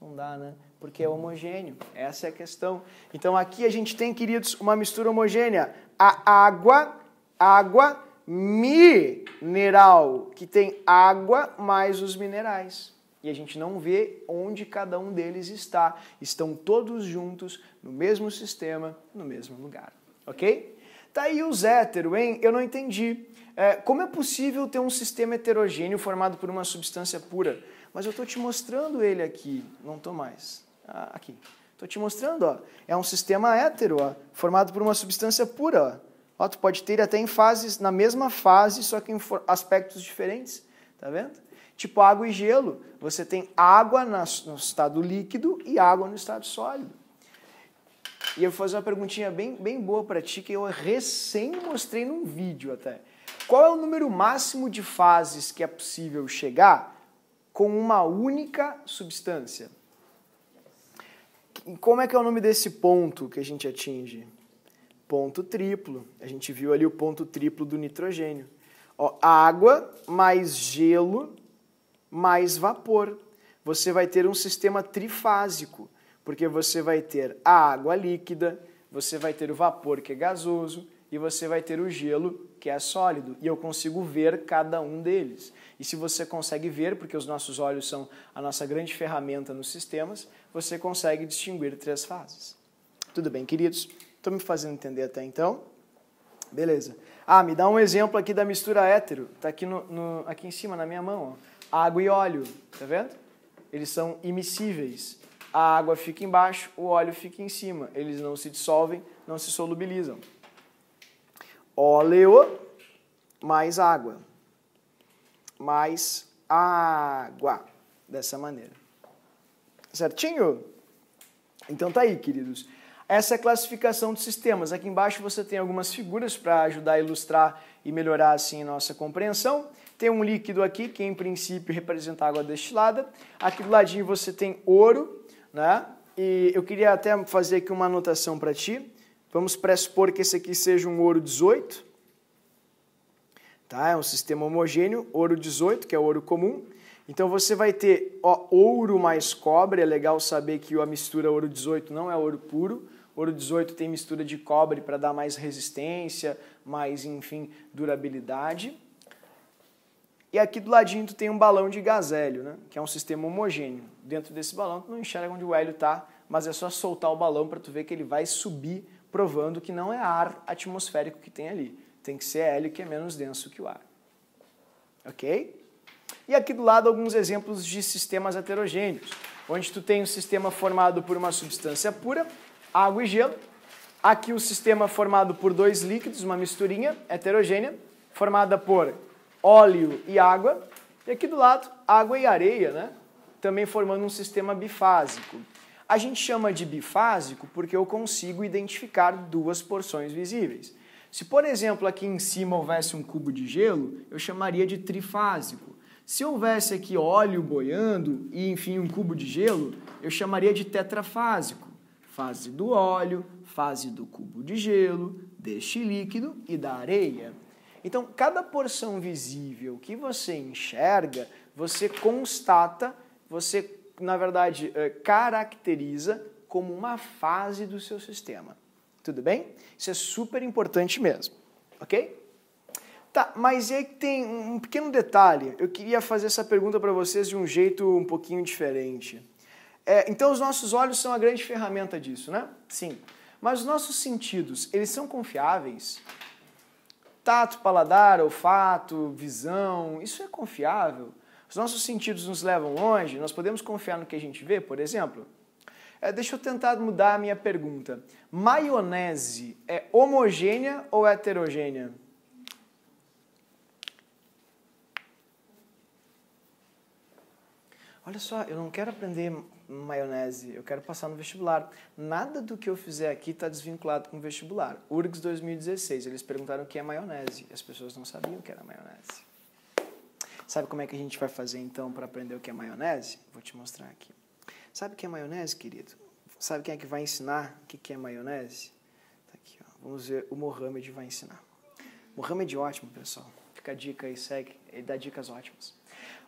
Não dá, né? porque é homogêneo. Essa é a questão. Então aqui a gente tem, queridos, uma mistura homogênea. A água, água mineral, que tem água mais os minerais. E a gente não vê onde cada um deles está. Estão todos juntos, no mesmo sistema, no mesmo lugar. Ok? Tá aí os hétero, hein? Eu não entendi. É, como é possível ter um sistema heterogêneo formado por uma substância pura? Mas eu estou te mostrando ele aqui, não estou mais. Ah, aqui. Estou te mostrando, ó. É um sistema hétero, ó, formado por uma substância pura, ó. ó. tu pode ter até em fases, na mesma fase, só que em aspectos diferentes, tá vendo? Tipo água e gelo. Você tem água no estado líquido e água no estado sólido. E eu vou fazer uma perguntinha bem, bem boa para ti, que eu recém mostrei num vídeo até. Qual é o número máximo de fases que é possível chegar com uma única substância? E como é que é o nome desse ponto que a gente atinge? Ponto triplo. A gente viu ali o ponto triplo do nitrogênio. Ó, água mais gelo mais vapor. Você vai ter um sistema trifásico, porque você vai ter a água líquida, você vai ter o vapor que é gasoso e você vai ter o gelo que é sólido e eu consigo ver cada um deles. E se você consegue ver, porque os nossos olhos são a nossa grande ferramenta nos sistemas, você consegue distinguir três fases. Tudo bem, queridos? estou me fazendo entender até então? Beleza. Ah, me dá um exemplo aqui da mistura hétero. Está aqui, no, no, aqui em cima, na minha mão. Ó. Água e óleo. Está vendo? Eles são imissíveis. A água fica embaixo, o óleo fica em cima. Eles não se dissolvem, não se solubilizam óleo mais água. Mais água. Dessa maneira. Certinho? Então tá aí, queridos. Essa é a classificação de sistemas. Aqui embaixo você tem algumas figuras para ajudar a ilustrar e melhorar assim nossa compreensão. Tem um líquido aqui que em princípio representa água destilada. Aqui do ladinho você tem ouro, né? E eu queria até fazer aqui uma anotação para ti. Vamos pressupor que esse aqui seja um ouro 18. Tá? É um sistema homogêneo, ouro 18, que é ouro comum. Então você vai ter ó, ouro mais cobre, é legal saber que a mistura ouro 18 não é ouro puro. Ouro 18 tem mistura de cobre para dar mais resistência, mais, enfim, durabilidade. E aqui do ladinho tu tem um balão de gás hélio, né? que é um sistema homogêneo. Dentro desse balão tu não enxerga onde o hélio está, mas é só soltar o balão para tu ver que ele vai subir provando que não é ar atmosférico que tem ali. Tem que ser hélio, que é menos denso que o ar. Ok? E aqui do lado alguns exemplos de sistemas heterogêneos, onde tu tem um sistema formado por uma substância pura, água e gelo. Aqui o um sistema formado por dois líquidos, uma misturinha heterogênea, formada por óleo e água. E aqui do lado, água e areia, né? também formando um sistema bifásico. A gente chama de bifásico porque eu consigo identificar duas porções visíveis. Se, por exemplo, aqui em cima houvesse um cubo de gelo, eu chamaria de trifásico. Se houvesse aqui óleo boiando e, enfim, um cubo de gelo, eu chamaria de tetrafásico. Fase do óleo, fase do cubo de gelo, deste líquido e da areia. Então, cada porção visível que você enxerga, você constata, você na verdade, eh, caracteriza como uma fase do seu sistema. Tudo bem? Isso é super importante mesmo, ok? Tá, mas aí tem um pequeno detalhe. Eu queria fazer essa pergunta para vocês de um jeito um pouquinho diferente. É, então, os nossos olhos são a grande ferramenta disso, né? Sim. Mas os nossos sentidos, eles são confiáveis? Tato, paladar, olfato, visão, isso é confiável? os nossos sentidos nos levam longe, nós podemos confiar no que a gente vê, por exemplo? É, deixa eu tentar mudar a minha pergunta. Maionese é homogênea ou é heterogênea? Olha só, eu não quero aprender maionese, eu quero passar no vestibular. Nada do que eu fizer aqui está desvinculado com o vestibular. URGS 2016, eles perguntaram o que é maionese, as pessoas não sabiam o que era maionese. Sabe como é que a gente vai fazer então para aprender o que é maionese? Vou te mostrar aqui. Sabe o que é maionese, querido? Sabe quem é que vai ensinar o que é maionese? Tá aqui, ó. Vamos ver o Mohamed vai ensinar. Mohamed é ótimo, pessoal. Fica a dica aí, segue. Ele dá dicas ótimas.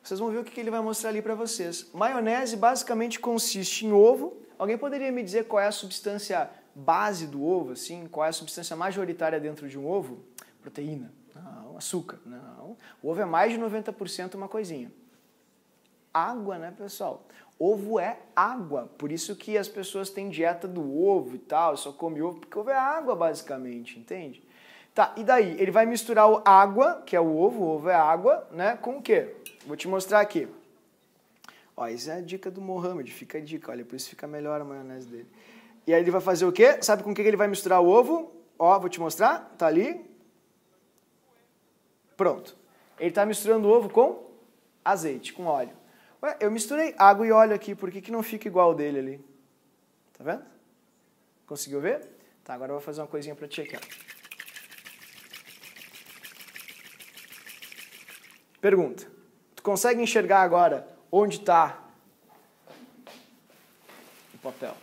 Vocês vão ver o que ele vai mostrar ali para vocês. Maionese basicamente consiste em ovo. Alguém poderia me dizer qual é a substância base do ovo, assim? Qual é a substância majoritária dentro de um ovo? Proteína açúcar. Não. Ovo é mais de 90% uma coisinha. Água, né, pessoal? Ovo é água, por isso que as pessoas têm dieta do ovo e tal, só come ovo, porque ovo é água, basicamente, entende? Tá, e daí? Ele vai misturar o água, que é o ovo, o ovo é água, né, com o quê? Vou te mostrar aqui. Ó, isso é a dica do Mohamed, fica a dica, olha, por isso fica melhor a maionese dele. E aí ele vai fazer o quê? Sabe com o que ele vai misturar o ovo? Ó, vou te mostrar, tá ali, Pronto. Ele está misturando ovo com azeite, com óleo. Ué, eu misturei água e óleo aqui, por que, que não fica igual dele ali? Tá vendo? Conseguiu ver? Tá, agora eu vou fazer uma coisinha para ti aqui. Ó. Pergunta. Tu consegue enxergar agora onde está o papel?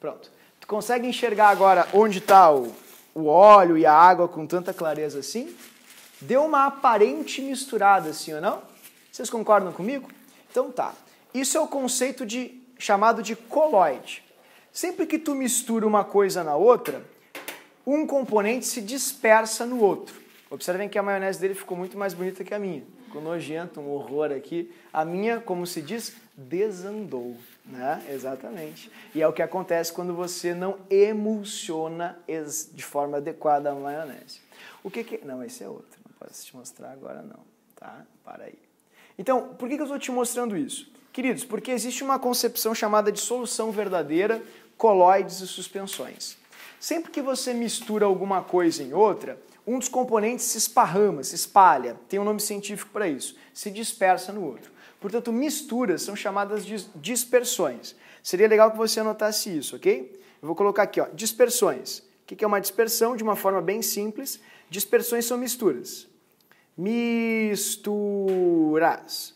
Pronto. Tu consegue enxergar agora onde está o, o óleo e a água com tanta clareza assim? deu uma aparente misturada, sim ou não? Vocês concordam comigo? Então tá. Isso é o conceito de chamado de coloide. Sempre que tu mistura uma coisa na outra, um componente se dispersa no outro. Observem que a maionese dele ficou muito mais bonita que a minha. Ficou nojento, um horror aqui. A minha, como se diz, desandou. Né? Exatamente. E é o que acontece quando você não emulsiona de forma adequada a maionese. O que que... Não, esse é outro posso te mostrar agora não, tá? Para aí. Então, por que eu estou te mostrando isso? Queridos, porque existe uma concepção chamada de solução verdadeira, colóides e suspensões. Sempre que você mistura alguma coisa em outra, um dos componentes se esparrama, se espalha, tem um nome científico para isso, se dispersa no outro. Portanto, misturas são chamadas de dispersões. Seria legal que você anotasse isso, ok? Eu vou colocar aqui, ó, dispersões. O que é uma dispersão? De uma forma bem simples, dispersões são misturas misturas.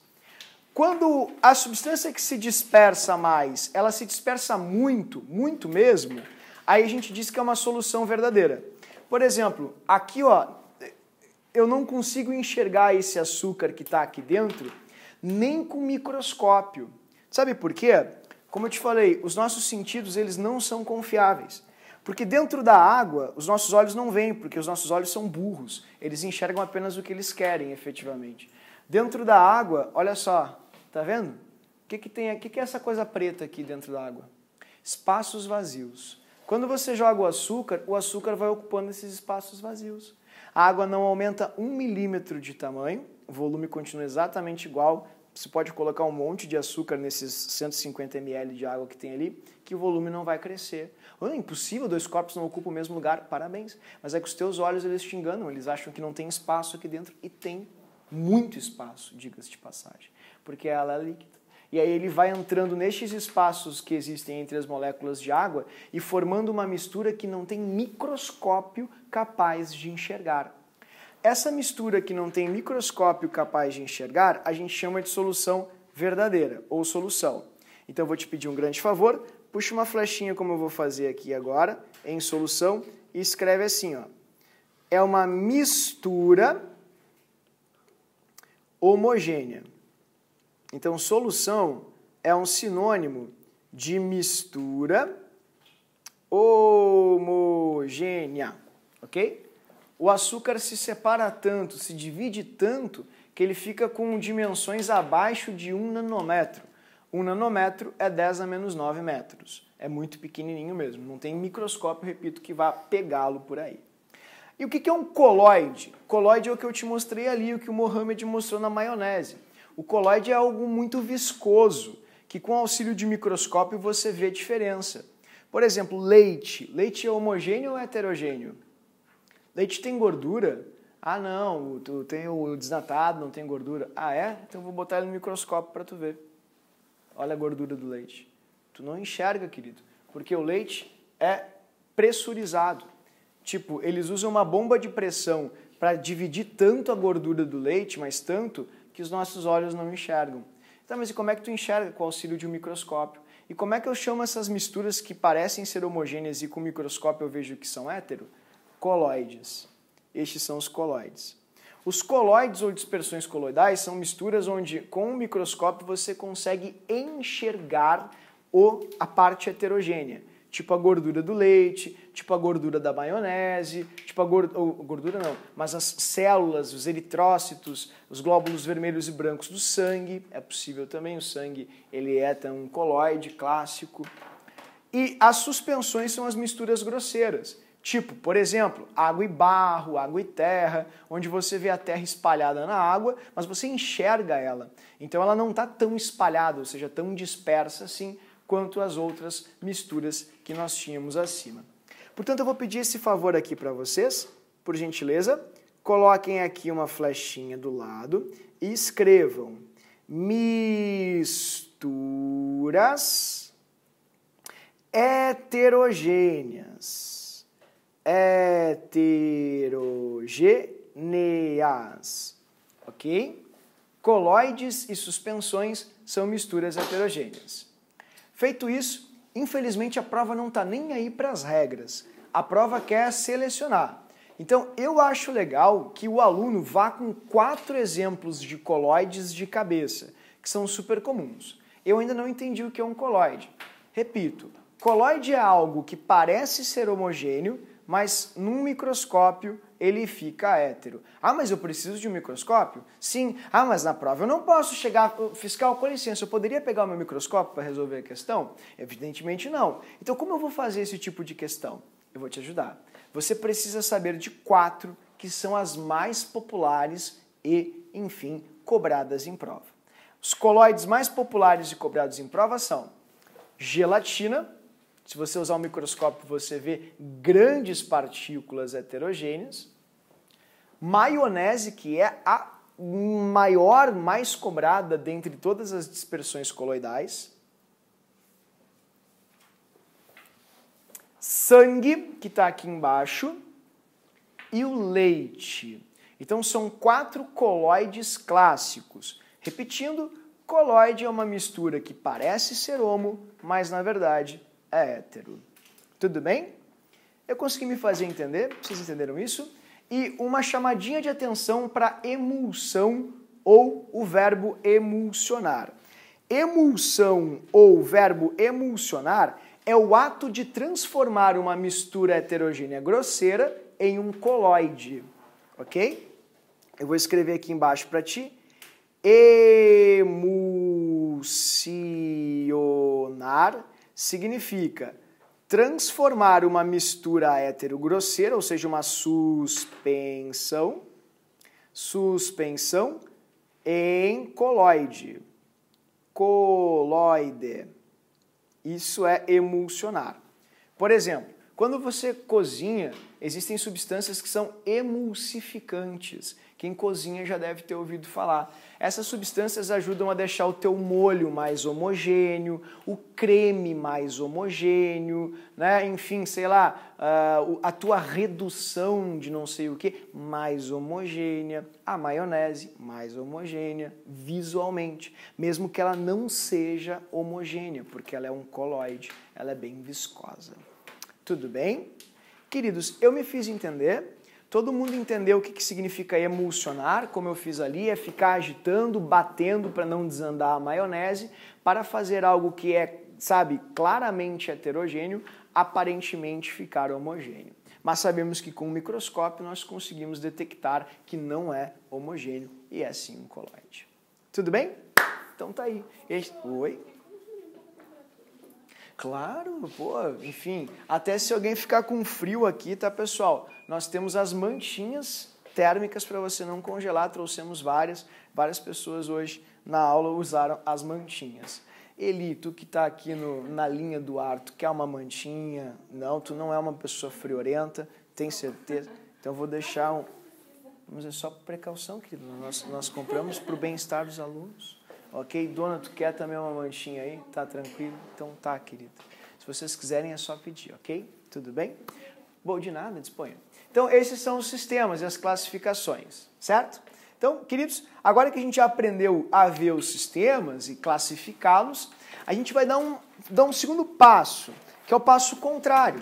Quando a substância que se dispersa mais, ela se dispersa muito, muito mesmo, aí a gente diz que é uma solução verdadeira. Por exemplo, aqui ó, eu não consigo enxergar esse açúcar que está aqui dentro nem com microscópio. Sabe por quê? Como eu te falei, os nossos sentidos eles não são confiáveis. Porque dentro da água, os nossos olhos não veem, porque os nossos olhos são burros. Eles enxergam apenas o que eles querem, efetivamente. Dentro da água, olha só, tá vendo? O que, que tem aqui? O que é essa coisa preta aqui dentro da água? Espaços vazios. Quando você joga o açúcar, o açúcar vai ocupando esses espaços vazios. A água não aumenta um milímetro de tamanho, o volume continua exatamente igual, você pode colocar um monte de açúcar nesses 150 ml de água que tem ali, que o volume não vai crescer. Oh, impossível, dois corpos não ocupam o mesmo lugar, parabéns. Mas é que os teus olhos eles te enganam, eles acham que não tem espaço aqui dentro e tem muito espaço, diga-se de passagem, porque ela é líquida. E aí ele vai entrando nestes espaços que existem entre as moléculas de água e formando uma mistura que não tem microscópio capaz de enxergar essa mistura que não tem microscópio capaz de enxergar, a gente chama de solução verdadeira ou solução. Então eu vou te pedir um grande favor, puxa uma flechinha como eu vou fazer aqui agora, em solução, e escreve assim, ó. É uma mistura homogênea. Então solução é um sinônimo de mistura homogênea, ok? o açúcar se separa tanto, se divide tanto, que ele fica com dimensões abaixo de 1 nanômetro. 1 nanômetro é 10 a menos 9 metros. É muito pequenininho mesmo, não tem microscópio, repito, que vá pegá-lo por aí. E o que é um coloide? Coloide é o que eu te mostrei ali, o que o Mohamed mostrou na maionese. O coloide é algo muito viscoso, que com auxílio de microscópio você vê a diferença. Por exemplo, leite. Leite é homogêneo ou heterogêneo? Leite tem gordura? Ah, não, tu tem o desnatado, não tem gordura. Ah, é? Então vou botar ele no microscópio para tu ver. Olha a gordura do leite. Tu não enxerga, querido, porque o leite é pressurizado. Tipo, eles usam uma bomba de pressão para dividir tanto a gordura do leite, mas tanto, que os nossos olhos não enxergam. Então, mas e como é que tu enxerga com o auxílio de um microscópio? E como é que eu chamo essas misturas que parecem ser homogêneas e com o microscópio eu vejo que são hétero? coloides. Estes são os coloides. Os coloides ou dispersões coloidais são misturas onde, com um microscópio, você consegue enxergar o, a parte heterogênea, tipo a gordura do leite, tipo a gordura da maionese, tipo a gordura, gordura não, mas as células, os eritrócitos, os glóbulos vermelhos e brancos do sangue, é possível também, o sangue ele é um coloide clássico. E as suspensões são as misturas grosseiras, Tipo, por exemplo, água e barro, água e terra, onde você vê a terra espalhada na água, mas você enxerga ela. Então ela não está tão espalhada, ou seja, tão dispersa assim quanto as outras misturas que nós tínhamos acima. Portanto, eu vou pedir esse favor aqui para vocês, por gentileza, coloquem aqui uma flechinha do lado e escrevam misturas heterogêneas heterogêneas, ok? Coloides e suspensões são misturas heterogêneas. Feito isso, infelizmente a prova não está nem aí para as regras. A prova quer selecionar. Então, eu acho legal que o aluno vá com quatro exemplos de coloides de cabeça, que são super comuns. Eu ainda não entendi o que é um coloide. Repito, coloide é algo que parece ser homogêneo, mas num microscópio ele fica hétero. Ah, mas eu preciso de um microscópio? Sim. Ah, mas na prova eu não posso chegar. Fiscal, com licença, eu poderia pegar o meu microscópio para resolver a questão? Evidentemente não. Então, como eu vou fazer esse tipo de questão? Eu vou te ajudar. Você precisa saber de quatro que são as mais populares e, enfim, cobradas em prova. Os colóides mais populares e cobrados em prova são gelatina, se você usar um microscópio, você vê grandes partículas heterogêneas. Maionese, que é a maior, mais cobrada dentre todas as dispersões coloidais. Sangue, que está aqui embaixo. E o leite. Então, são quatro coloides clássicos. Repetindo, coloide é uma mistura que parece ser homo, mas na verdade é hétero. Tudo bem? Eu consegui me fazer entender, vocês entenderam isso? E uma chamadinha de atenção para emulsão ou o verbo emulsionar. Emulsão ou verbo emulsionar é o ato de transformar uma mistura heterogênea grosseira em um coloide, ok? Eu vou escrever aqui embaixo para ti. Emulsionar significa transformar uma mistura hétero-grosseira, ou seja, uma suspensão, suspensão em coloide. Coloide. Isso é emulsionar. Por exemplo, quando você cozinha, existem substâncias que são emulsificantes. Quem cozinha já deve ter ouvido falar. Essas substâncias ajudam a deixar o teu molho mais homogêneo, o creme mais homogêneo, né? enfim, sei lá, ah, a tua redução de não sei o que mais homogênea, a maionese mais homogênea visualmente, mesmo que ela não seja homogênea, porque ela é um colóide, ela é bem viscosa. Tudo bem? Queridos, eu me fiz entender. Todo mundo entendeu o que, que significa emulsionar, como eu fiz ali, é ficar agitando, batendo para não desandar a maionese, para fazer algo que é, sabe, claramente heterogêneo, aparentemente ficar homogêneo. Mas sabemos que com o microscópio nós conseguimos detectar que não é homogêneo e é sim um coloide. Tudo bem? Então tá aí. Este... Oi? Claro, pô, enfim. Até se alguém ficar com frio aqui, tá, pessoal? Nós temos as mantinhas térmicas para você não congelar. Trouxemos várias, várias pessoas hoje na aula usaram as mantinhas. Eli, tu que está aqui no, na linha do ar, tu quer uma mantinha? Não, tu não é uma pessoa friorenta, tem certeza? Então vou deixar um. Vamos é só precaução, querido. Nós, nós compramos para o bem-estar dos alunos. Ok? Dona, tu quer também uma manchinha aí? Tá tranquilo? Então tá, querido. Se vocês quiserem é só pedir, ok? Tudo bem? Bom, de nada, disponha. Então, esses são os sistemas e as classificações, certo? Então, queridos, agora que a gente aprendeu a ver os sistemas e classificá-los, a gente vai dar um, dar um segundo passo, que é o passo contrário.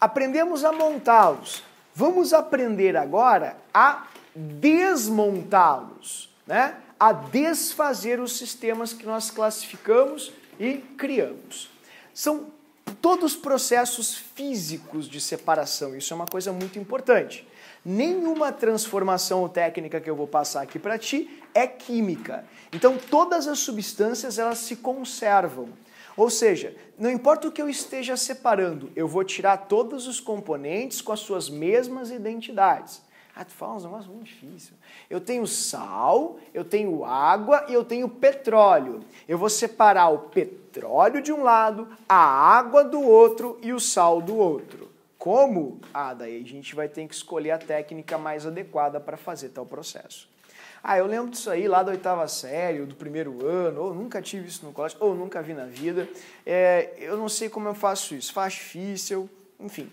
Aprendemos a montá-los. Vamos aprender agora a desmontá-los, né? a desfazer os sistemas que nós classificamos e criamos. São todos processos físicos de separação, isso é uma coisa muito importante. Nenhuma transformação ou técnica que eu vou passar aqui para ti é química. Então todas as substâncias elas se conservam. Ou seja, não importa o que eu esteja separando, eu vou tirar todos os componentes com as suas mesmas identidades. Ratifal é um muito difícil. Eu tenho sal, eu tenho água e eu tenho petróleo. Eu vou separar o petróleo de um lado, a água do outro e o sal do outro. Como? Ah, daí a gente vai ter que escolher a técnica mais adequada para fazer tal processo. Ah, eu lembro disso aí lá da oitava série, ou do primeiro ano, ou nunca tive isso no colégio, ou nunca vi na vida. É, eu não sei como eu faço isso. Faz difícil, enfim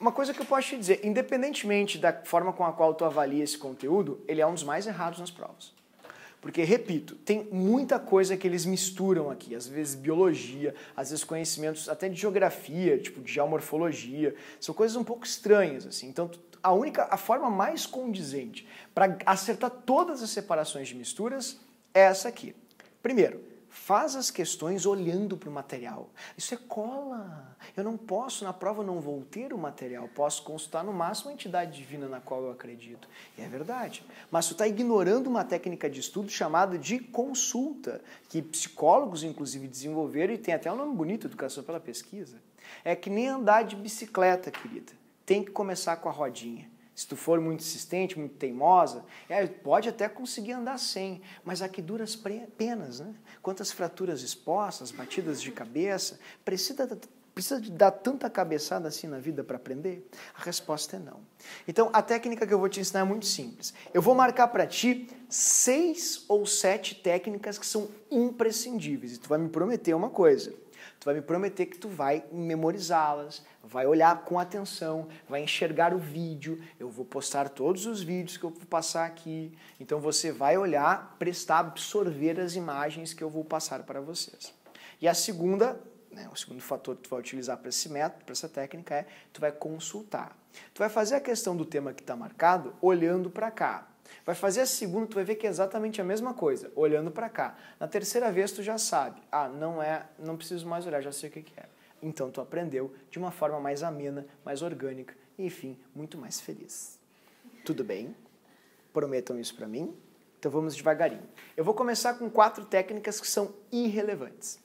uma coisa que eu posso te dizer, independentemente da forma com a qual tu avalia esse conteúdo, ele é um dos mais errados nas provas. Porque, repito, tem muita coisa que eles misturam aqui. Às vezes biologia, às vezes conhecimentos até de geografia, tipo de geomorfologia. São coisas um pouco estranhas, assim. Então, a única, a forma mais condizente para acertar todas as separações de misturas é essa aqui. Primeiro, Faz as questões olhando para o material. Isso é cola. Eu não posso, na prova, não vou ter o material. Posso consultar no máximo a entidade divina na qual eu acredito. E é verdade. Mas tu está ignorando uma técnica de estudo chamada de consulta, que psicólogos, inclusive, desenvolveram e tem até um nome bonito educação pela pesquisa. É que nem andar de bicicleta, querida. Tem que começar com a rodinha. Se tu for muito insistente, muito teimosa, é, pode até conseguir andar sem, mas há que duras penas, né? Quantas fraturas expostas, batidas de cabeça, precisa precisa de dar tanta cabeçada assim na vida para aprender? A resposta é não. Então, a técnica que eu vou te ensinar é muito simples. Eu vou marcar para ti seis ou sete técnicas que são imprescindíveis. E tu vai me prometer uma coisa. Tu vai me prometer que tu vai memorizá-las, vai olhar com atenção, vai enxergar o vídeo. Eu vou postar todos os vídeos que eu vou passar aqui. Então você vai olhar, prestar, absorver as imagens que eu vou passar para vocês. E a segunda né, o segundo fator que tu vai utilizar para esse método, para essa técnica é tu vai consultar. Tu vai fazer a questão do tema que está marcado olhando para cá. Vai fazer a segunda, tu vai ver que é exatamente a mesma coisa, olhando para cá. Na terceira vez tu já sabe, ah, não é, não preciso mais olhar, já sei o que é. Então tu aprendeu de uma forma mais amena, mais orgânica e, enfim, muito mais feliz. Tudo bem? Prometam isso para mim? Então vamos devagarinho. Eu vou começar com quatro técnicas que são irrelevantes.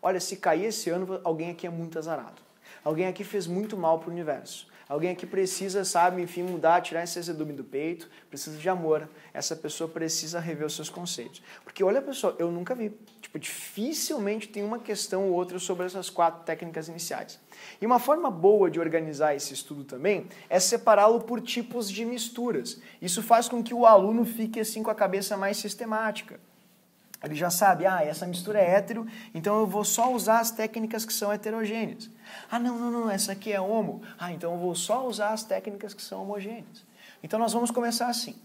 Olha, se cair esse ano, alguém aqui é muito azarado. Alguém aqui fez muito mal para o universo. Alguém que precisa, sabe, enfim, mudar, tirar esse azedume do peito, precisa de amor. Essa pessoa precisa rever os seus conceitos. Porque olha, pessoal, eu nunca vi. Tipo, dificilmente tem uma questão ou outra sobre essas quatro técnicas iniciais. E uma forma boa de organizar esse estudo também é separá-lo por tipos de misturas. Isso faz com que o aluno fique assim com a cabeça mais sistemática ele já sabe, ah, essa mistura é hétero, então eu vou só usar as técnicas que são heterogêneas. Ah, não, não, não, essa aqui é homo. Ah, então eu vou só usar as técnicas que são homogêneas. Então nós vamos começar assim.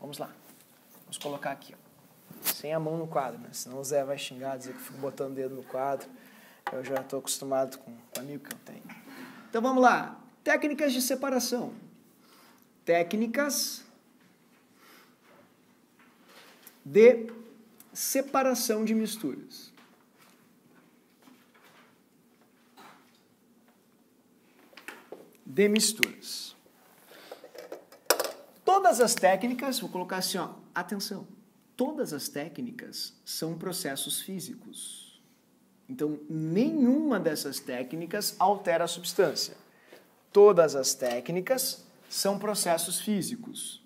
Vamos lá. Vamos colocar aqui, ó. sem a mão no quadro, né? Senão o Zé vai xingar, dizer que eu fico botando o dedo no quadro. Eu já estou acostumado com o amigo que eu tenho. Então vamos lá. Técnicas de separação. Técnicas de separação de misturas. De misturas. Todas as técnicas, vou colocar assim, ó, atenção. Todas as técnicas são processos físicos. Então, nenhuma dessas técnicas altera a substância. Todas as técnicas são processos físicos.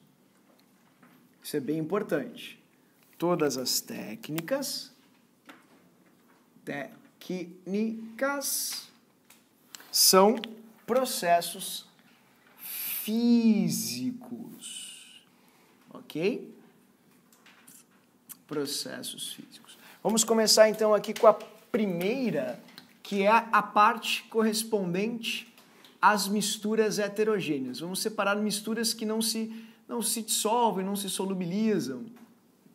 Isso é bem importante todas as técnicas, técnicas são processos físicos, ok? Processos físicos. Vamos começar então aqui com a primeira, que é a parte correspondente às misturas heterogêneas. Vamos separar misturas que não se, não se dissolvem, não se solubilizam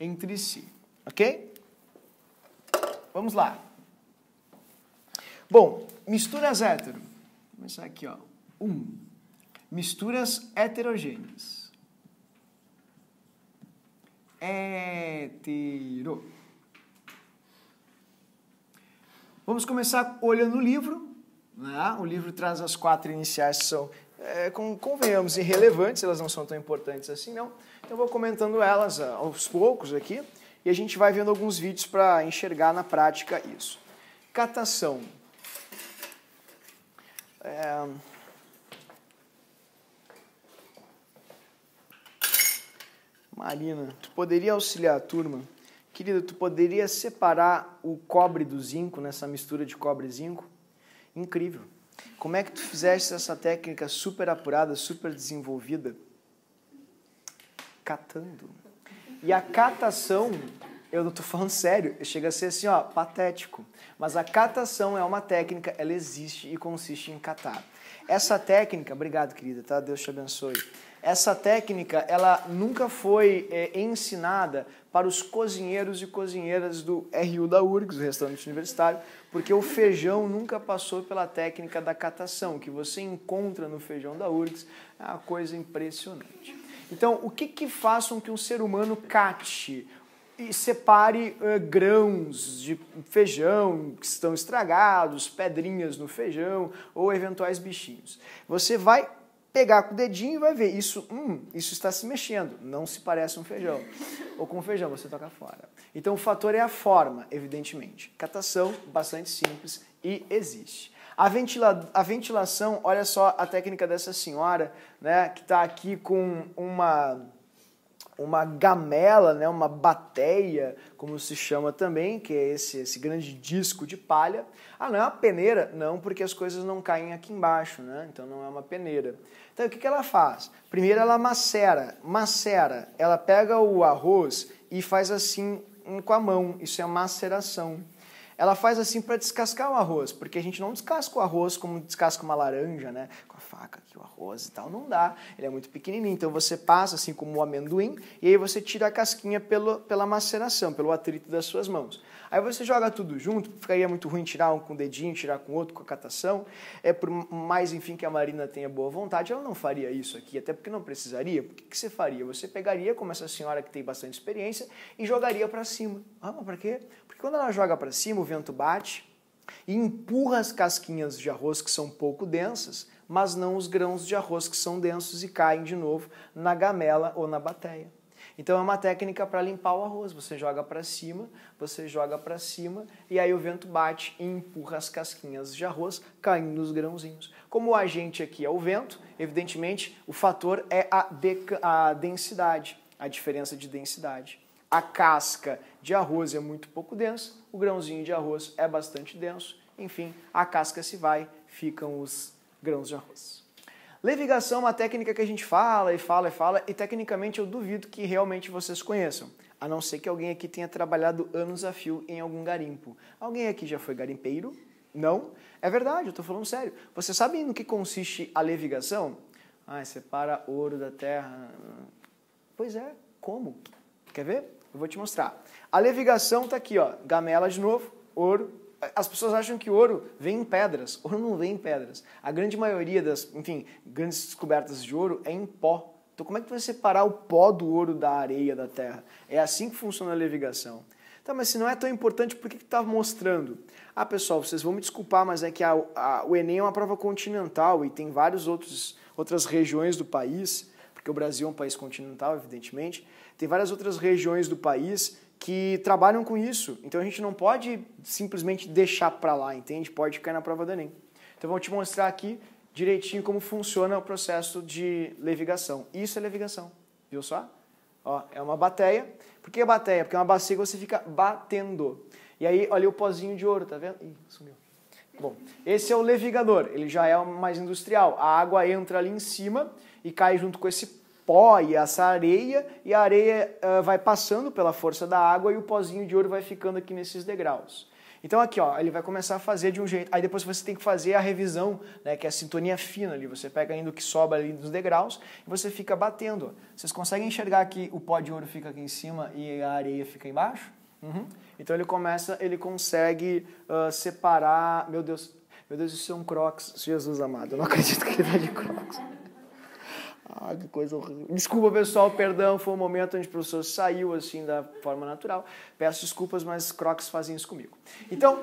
entre si. Ok? Vamos lá. Bom, misturas hétero. Vou começar aqui, ó. Um, misturas heterogêneas. Hétero. Vamos começar olhando o livro. Né? O livro traz as quatro iniciais que são, é, com, convenhamos, irrelevantes, elas não são tão importantes assim, não. Eu vou comentando elas ah, aos poucos aqui e a gente vai vendo alguns vídeos para enxergar na prática isso. Catação. É... Marina, tu poderia auxiliar a turma? Querida, tu poderia separar o cobre do zinco nessa mistura de cobre e zinco? Incrível. Como é que tu fizeste essa técnica super apurada, super desenvolvida? catando. E a catação, eu não tô falando sério, chega a ser assim, ó, patético. Mas a catação é uma técnica, ela existe e consiste em catar. Essa técnica, obrigado querida, tá? Deus te abençoe. Essa técnica, ela nunca foi é, ensinada para os cozinheiros e cozinheiras do RU da URGS, do restaurante universitário, porque o feijão nunca passou pela técnica da catação, que você encontra no feijão da URGS, é uma coisa impressionante. Então, o que, que faz com que um ser humano cate e separe uh, grãos de feijão que estão estragados, pedrinhas no feijão ou eventuais bichinhos? Você vai pegar com o dedinho e vai ver isso, hum, isso está se mexendo, não se parece um feijão. Ou com feijão você toca fora. Então o fator é a forma, evidentemente. Catação bastante simples e existe. A, ventila, a ventilação, olha só a técnica dessa senhora, né, que está aqui com uma uma gamela, né, uma bateia, como se chama também, que é esse, esse grande disco de palha. Ah, não é uma peneira? Não, porque as coisas não caem aqui embaixo, né? Então não é uma peneira. Então o que, que ela faz? Primeiro ela macera, macera, ela pega o arroz e faz assim com a mão, isso é maceração ela faz assim para descascar o arroz, porque a gente não descasca o arroz como descasca uma laranja, né? Com a faca aqui, o arroz e tal, não dá. Ele é muito pequenininho, então você passa assim como o amendoim e aí você tira a casquinha pelo, pela maceração, pelo atrito das suas mãos. Aí você joga tudo junto, ficaria muito ruim tirar um com o dedinho, tirar com o outro, com a catação. É por mais, enfim, que a Marina tenha boa vontade, ela não faria isso aqui, até porque não precisaria. O que, que você faria? Você pegaria, como essa senhora que tem bastante experiência, e jogaria para cima. Ah, mas para quê? Porque quando ela joga para cima, o vento bate e empurra as casquinhas de arroz que são pouco densas, mas não os grãos de arroz que são densos e caem de novo na gamela ou na bateia. Então é uma técnica para limpar o arroz. Você joga para cima, você joga para cima e aí o vento bate e empurra as casquinhas de arroz caindo nos grãozinhos. Como o agente aqui é o vento, evidentemente o fator é a, a densidade, a diferença de densidade. A casca de arroz é muito pouco densa, o grãozinho de arroz é bastante denso. Enfim, a casca se vai, ficam os grãos de arroz. Levigação é uma técnica que a gente fala e fala e fala, e tecnicamente eu duvido que realmente vocês conheçam, a não ser que alguém aqui tenha trabalhado anos a fio em algum garimpo. Alguém aqui já foi garimpeiro? Não? É verdade, eu estou falando sério. Você sabe no que consiste a levigação? Ah, separa ouro da terra. Pois é, como? Quer ver? Eu vou te mostrar. A levigação está aqui, ó, gamela de novo, ouro, as pessoas acham que ouro vem em pedras. Ouro não vem em pedras. A grande maioria das, enfim, grandes descobertas de ouro é em pó. Então, como é que tu vai separar o pó do ouro da areia da terra? É assim que funciona a levigação. Tá, mas se não é tão importante, por que está mostrando? Ah, pessoal, vocês vão me desculpar, mas é que a, a, o Enem é uma prova continental e tem várias outras regiões do país, porque o Brasil é um país continental, evidentemente, tem várias outras regiões do país que trabalham com isso. Então a gente não pode simplesmente deixar para lá, entende? Pode cair na prova do Enem. Então vou te mostrar aqui direitinho como funciona o processo de levigação. Isso é levigação, viu só? Ó, é uma bateia. Por que bateia? Porque é uma bacia que você fica batendo. E aí, olha o pozinho de ouro, tá vendo? Ih, sumiu. Bom, esse é o levigador, ele já é mais industrial. A água entra ali em cima e cai junto com esse pó e essa areia, e a areia uh, vai passando pela força da água e o pozinho de ouro vai ficando aqui nesses degraus. Então aqui, ó, ele vai começar a fazer de um jeito. Aí depois você tem que fazer a revisão, né, que é a sintonia fina ali. Você pega ainda o que sobra ali dos degraus e você fica batendo. Vocês conseguem enxergar que o pó de ouro fica aqui em cima e a areia fica embaixo? Uhum. Então ele começa, ele consegue uh, separar. Meu Deus, meu Deus, isso é um Crocs, Jesus amado. Eu não acredito que ele vai de Crocs. Ah, que coisa horrível. Desculpa, pessoal, perdão, foi um momento onde o professor saiu assim da forma natural. Peço desculpas, mas crocs fazem isso comigo. Então,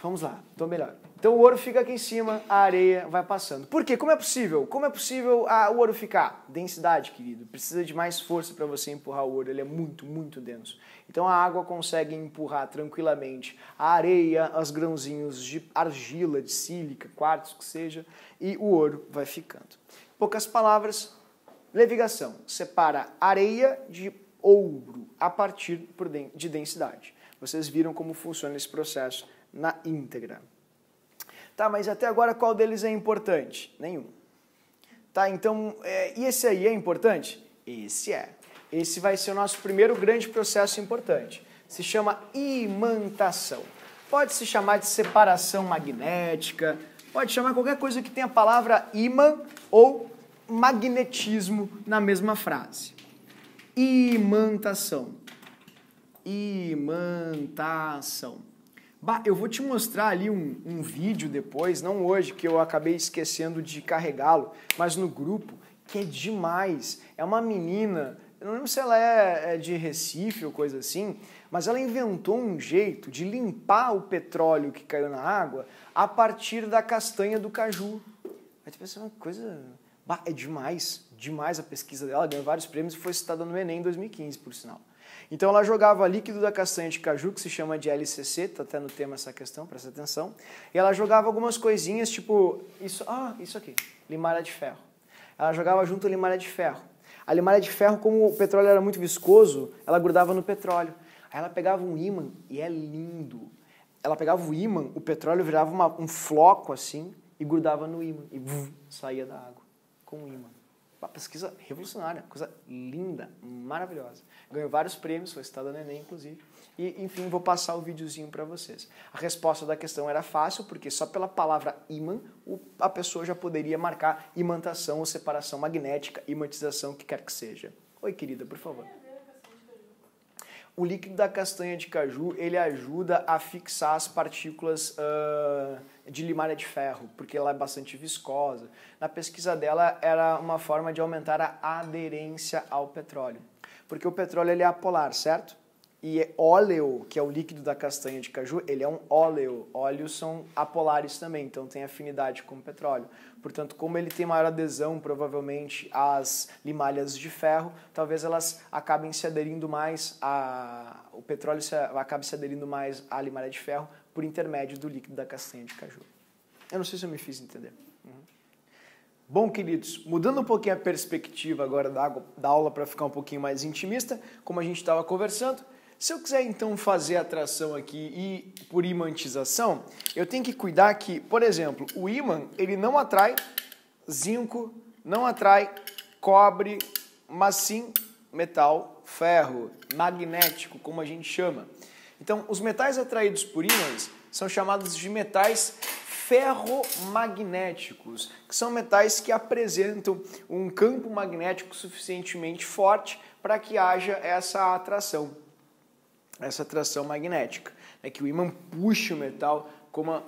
vamos lá, estou melhor. Então o ouro fica aqui em cima, a areia vai passando. Por quê? Como é possível? Como é possível a, ah, o ouro ficar? Densidade, querido. Precisa de mais força para você empurrar o ouro, ele é muito, muito denso. Então a água consegue empurrar tranquilamente a areia, os grãozinhos de argila, de sílica, quartzo, que seja, e o ouro vai ficando. Poucas palavras, levigação separa areia de ouro a partir de densidade. Vocês viram como funciona esse processo na íntegra. Tá, mas até agora qual deles é importante? Nenhum. Tá, então, é, e esse aí é importante? Esse é. Esse vai ser o nosso primeiro grande processo importante. Se chama imantação. Pode se chamar de separação magnética, pode chamar qualquer coisa que tenha a palavra imã ou magnetismo na mesma frase. Imantação. Imantação. Bah, eu vou te mostrar ali um, um vídeo depois, não hoje, que eu acabei esquecendo de carregá-lo, mas no grupo, que é demais. É uma menina, eu não lembro se ela é, é de Recife ou coisa assim, mas ela inventou um jeito de limpar o petróleo que caiu na água a partir da castanha do caju. Aí tu pensa, uma ah, coisa Bah, é demais, demais a pesquisa dela, ganhou vários prêmios e foi citada no Enem em 2015, por sinal. Então ela jogava líquido da castanha de caju, que se chama de LCC, tá até no tema essa questão, presta atenção. E ela jogava algumas coisinhas, tipo, isso, ah, isso aqui, limalha de ferro. Ela jogava junto limalha de ferro. A limalha de ferro, como o petróleo era muito viscoso, ela grudava no petróleo. Aí ela pegava um ímã e é lindo. Ela pegava o ímã, o petróleo virava uma, um floco assim e grudava no ímã e buf, saía da água com um ímã. Uma pesquisa revolucionária, coisa linda, maravilhosa. Ganhou vários prêmios, foi citada no Enem, inclusive. E, enfim, vou passar o videozinho para vocês. A resposta da questão era fácil, porque só pela palavra ímã, a pessoa já poderia marcar imantação ou separação magnética, imantização, o que quer que seja. Oi, querida, por favor. O líquido da castanha de caju ele ajuda a fixar as partículas uh, de limalha de ferro, porque ela é bastante viscosa. Na pesquisa dela era uma forma de aumentar a aderência ao petróleo, porque o petróleo ele é apolar, certo? E é óleo, que é o líquido da castanha de caju, ele é um óleo. Óleos são apolares também, então tem afinidade com o petróleo. Portanto, como ele tem maior adesão, provavelmente, às limalhas de ferro, talvez elas acabem se aderindo mais a... o petróleo se... acabe se aderindo mais à limalha de ferro por intermédio do líquido da castanha de caju. Eu não sei se eu me fiz entender. Uhum. Bom, queridos, mudando um pouquinho a perspectiva agora da, da aula para ficar um pouquinho mais intimista, como a gente estava conversando, se eu quiser então fazer atração aqui e por imantização, eu tenho que cuidar que, por exemplo, o ímã ele não atrai zinco, não atrai cobre, mas sim metal, ferro, magnético, como a gente chama. Então, os metais atraídos por ímãs são chamados de metais ferromagnéticos, que são metais que apresentam um campo magnético suficientemente forte para que haja essa atração essa tração magnética, né, que o ímã puxa o metal como, uh,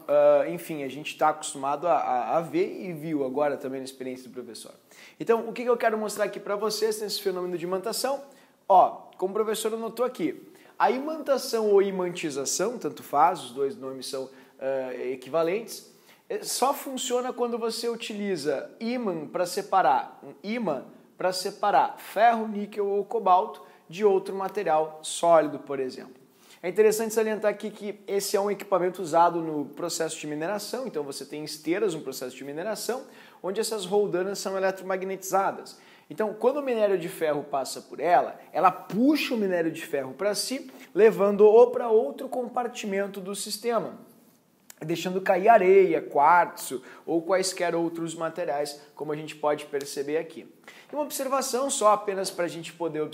enfim, a gente está acostumado a, a, a, ver e viu agora também na experiência do professor. Então, o que, que eu quero mostrar aqui para vocês nesse fenômeno de imantação? Ó, como o professor anotou aqui, a imantação ou imantização, tanto faz, os dois nomes são uh, equivalentes, eh, só funciona quando você utiliza ímã para separar, um ímã para separar ferro, níquel ou cobalto, de outro material sólido, por exemplo. É interessante salientar aqui que esse é um equipamento usado no processo de mineração, então você tem esteiras no processo de mineração, onde essas roldanas são eletromagnetizadas. Então, quando o minério de ferro passa por ela, ela puxa o minério de ferro para si, levando-o para outro compartimento do sistema deixando cair areia, quartzo ou quaisquer outros materiais, como a gente pode perceber aqui. E uma observação só, apenas para a gente poder uh,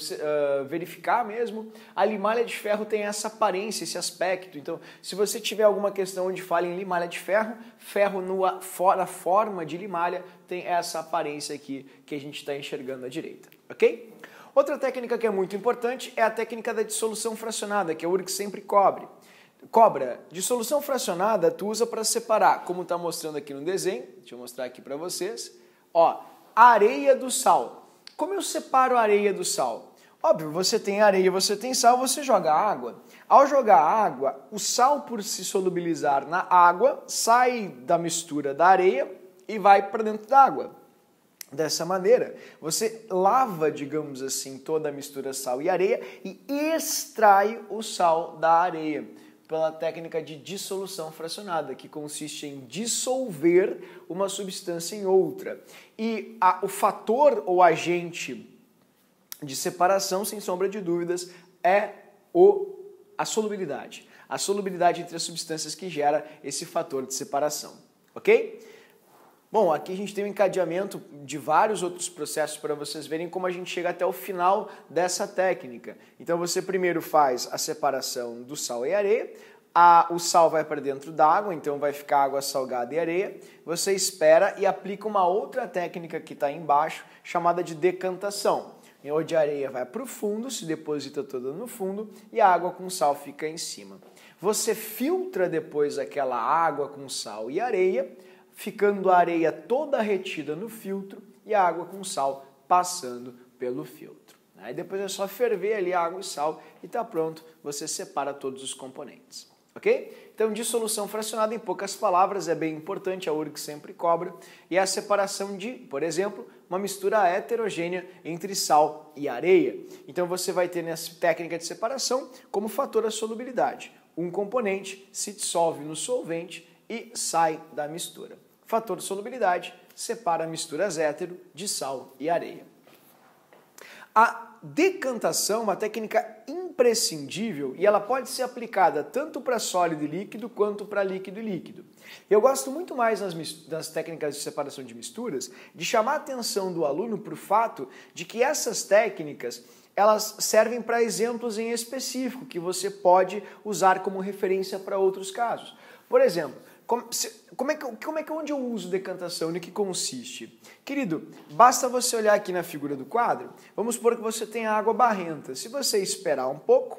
verificar mesmo, a limalha de ferro tem essa aparência, esse aspecto. Então, se você tiver alguma questão onde fala em limalha de ferro, ferro na fora forma de limalha tem essa aparência aqui que a gente está enxergando à direita, ok? Outra técnica que é muito importante é a técnica da dissolução fracionada, que é a URG sempre cobre. Cobra, dissolução fracionada, tu usa para separar, como está mostrando aqui no desenho, deixa eu mostrar aqui para vocês, ó, areia do sal. Como eu separo a areia do sal? Óbvio, você tem areia, você tem sal, você joga água. Ao jogar água, o sal, por se solubilizar na água, sai da mistura da areia e vai para dentro da água. Dessa maneira, você lava, digamos assim, toda a mistura sal e areia e extrai o sal da areia pela técnica de dissolução fracionada, que consiste em dissolver uma substância em outra. E a, o fator ou agente de separação, sem sombra de dúvidas, é o, a solubilidade. A solubilidade entre as substâncias que gera esse fator de separação. Ok? Bom, aqui a gente tem um encadeamento de vários outros processos para vocês verem como a gente chega até o final dessa técnica. Então você primeiro faz a separação do sal e areia, a, o sal vai para dentro d'água, então vai ficar água salgada e areia. Você espera e aplica uma outra técnica que está embaixo, chamada de decantação. Onde a areia vai para o fundo, se deposita toda no fundo e a água com sal fica em cima. Você filtra depois aquela água com sal e areia ficando a areia toda retida no filtro e a água com sal passando pelo filtro. Aí depois é só ferver ali a água e sal e está pronto, você separa todos os componentes. Ok? Então, dissolução fracionada, em poucas palavras, é bem importante, a é URG sempre cobra, e é a separação de, por exemplo, uma mistura heterogênea entre sal e areia. Então, você vai ter nessa técnica de separação como fator a solubilidade. Um componente se dissolve no solvente e sai da mistura. Fator de solubilidade separa misturas hétero de sal e areia. A decantação é uma técnica imprescindível e ela pode ser aplicada tanto para sólido e líquido quanto para líquido e líquido. Eu gosto muito mais nas, nas técnicas de separação de misturas de chamar a atenção do aluno para o fato de que essas técnicas elas servem para exemplos em específico que você pode usar como referência para outros casos. Por exemplo, como, como, é que, como é que onde eu uso decantação? No que consiste? Querido, basta você olhar aqui na figura do quadro. Vamos supor que você tem água barrenta. Se você esperar um pouco,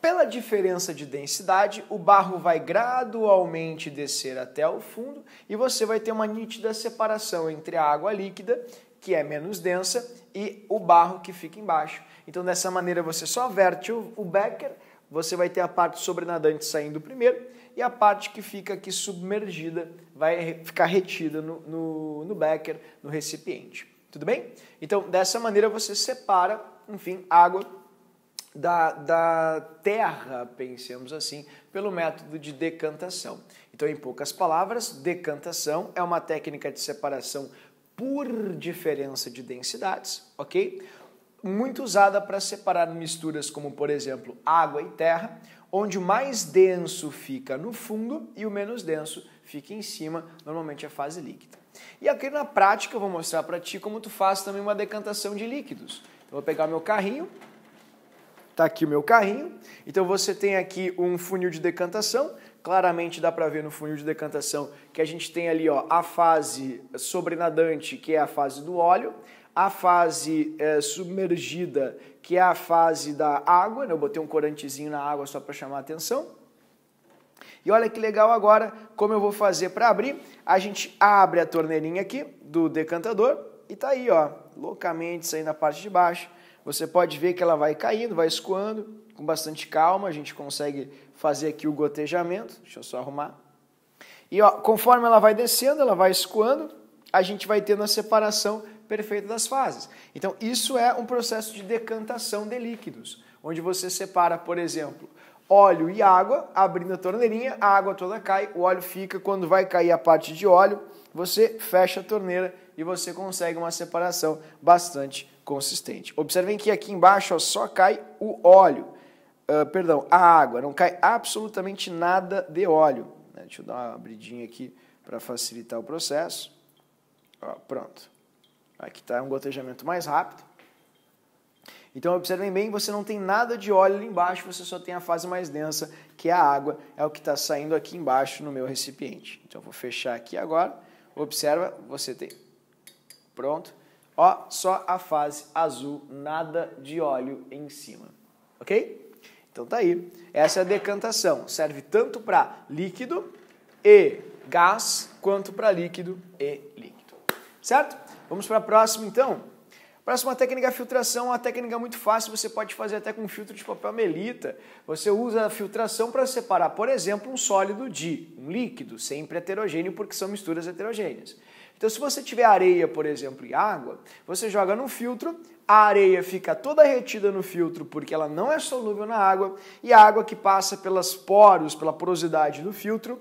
pela diferença de densidade, o barro vai gradualmente descer até o fundo e você vai ter uma nítida separação entre a água líquida, que é menos densa, e o barro que fica embaixo. Então, dessa maneira, você só verte o becker, você vai ter a parte sobrenadante saindo primeiro e a parte que fica aqui submergida vai ficar retida no, no, no becker, no recipiente. Tudo bem? Então, dessa maneira você separa, enfim, água da, da, terra, pensemos assim, pelo método de decantação. Então, em poucas palavras, decantação é uma técnica de separação por diferença de densidades, ok? Muito usada para separar misturas como, por exemplo, água e terra, onde o mais denso fica no fundo e o menos denso fica em cima, normalmente a é fase líquida. E aqui na prática eu vou mostrar para ti como tu faz também uma decantação de líquidos. Então, eu vou pegar meu carrinho, tá aqui o meu carrinho. Então você tem aqui um funil de decantação. Claramente dá para ver no funil de decantação que a gente tem ali ó, a fase sobrenadante, que é a fase do óleo, a fase é, submergida, que é a fase da água, né? eu botei um corantezinho na água só para chamar a atenção. E olha que legal agora, como eu vou fazer para abrir, a gente abre a torneirinha aqui do decantador e tá aí, ó, loucamente saindo a parte de baixo. Você pode ver que ela vai caindo, vai escoando, com bastante calma, a gente consegue fazer aqui o gotejamento. Deixa eu só arrumar. E ó, conforme ela vai descendo, ela vai escoando, a gente vai tendo a separação perfeita das fases. Então, isso é um processo de decantação de líquidos, onde você separa, por exemplo, óleo e água, abrindo a torneirinha, a água toda cai, o óleo fica, quando vai cair a parte de óleo, você fecha a torneira e você consegue uma separação bastante consistente. Observem que aqui embaixo ó, só cai o óleo, uh, perdão, a água, não cai absolutamente nada de óleo. Né? Deixa eu dar uma abridinha aqui para facilitar o processo. Ó, pronto. Aqui está um gotejamento mais rápido. Então observem bem, você não tem nada de óleo ali embaixo, você só tem a fase mais densa, que é a água, é o que está saindo aqui embaixo no meu recipiente. Então vou fechar aqui agora, observa, você tem, pronto, ó, só a fase azul, nada de óleo em cima, ok? Então tá aí, essa é a decantação, serve tanto para líquido e gás, quanto para líquido e líquido, certo? Vamos para a próxima então. próxima técnica é a filtração, uma técnica muito fácil, você pode fazer até com filtro de papel melita. Você usa a filtração para separar, por exemplo, um sólido de um líquido, sempre heterogêneo, porque são misturas heterogêneas. Então, se você tiver areia, por exemplo, e água, você joga no filtro, a areia fica toda retida no filtro porque ela não é solúvel na água, e a água que passa pelos poros, pela porosidade do filtro,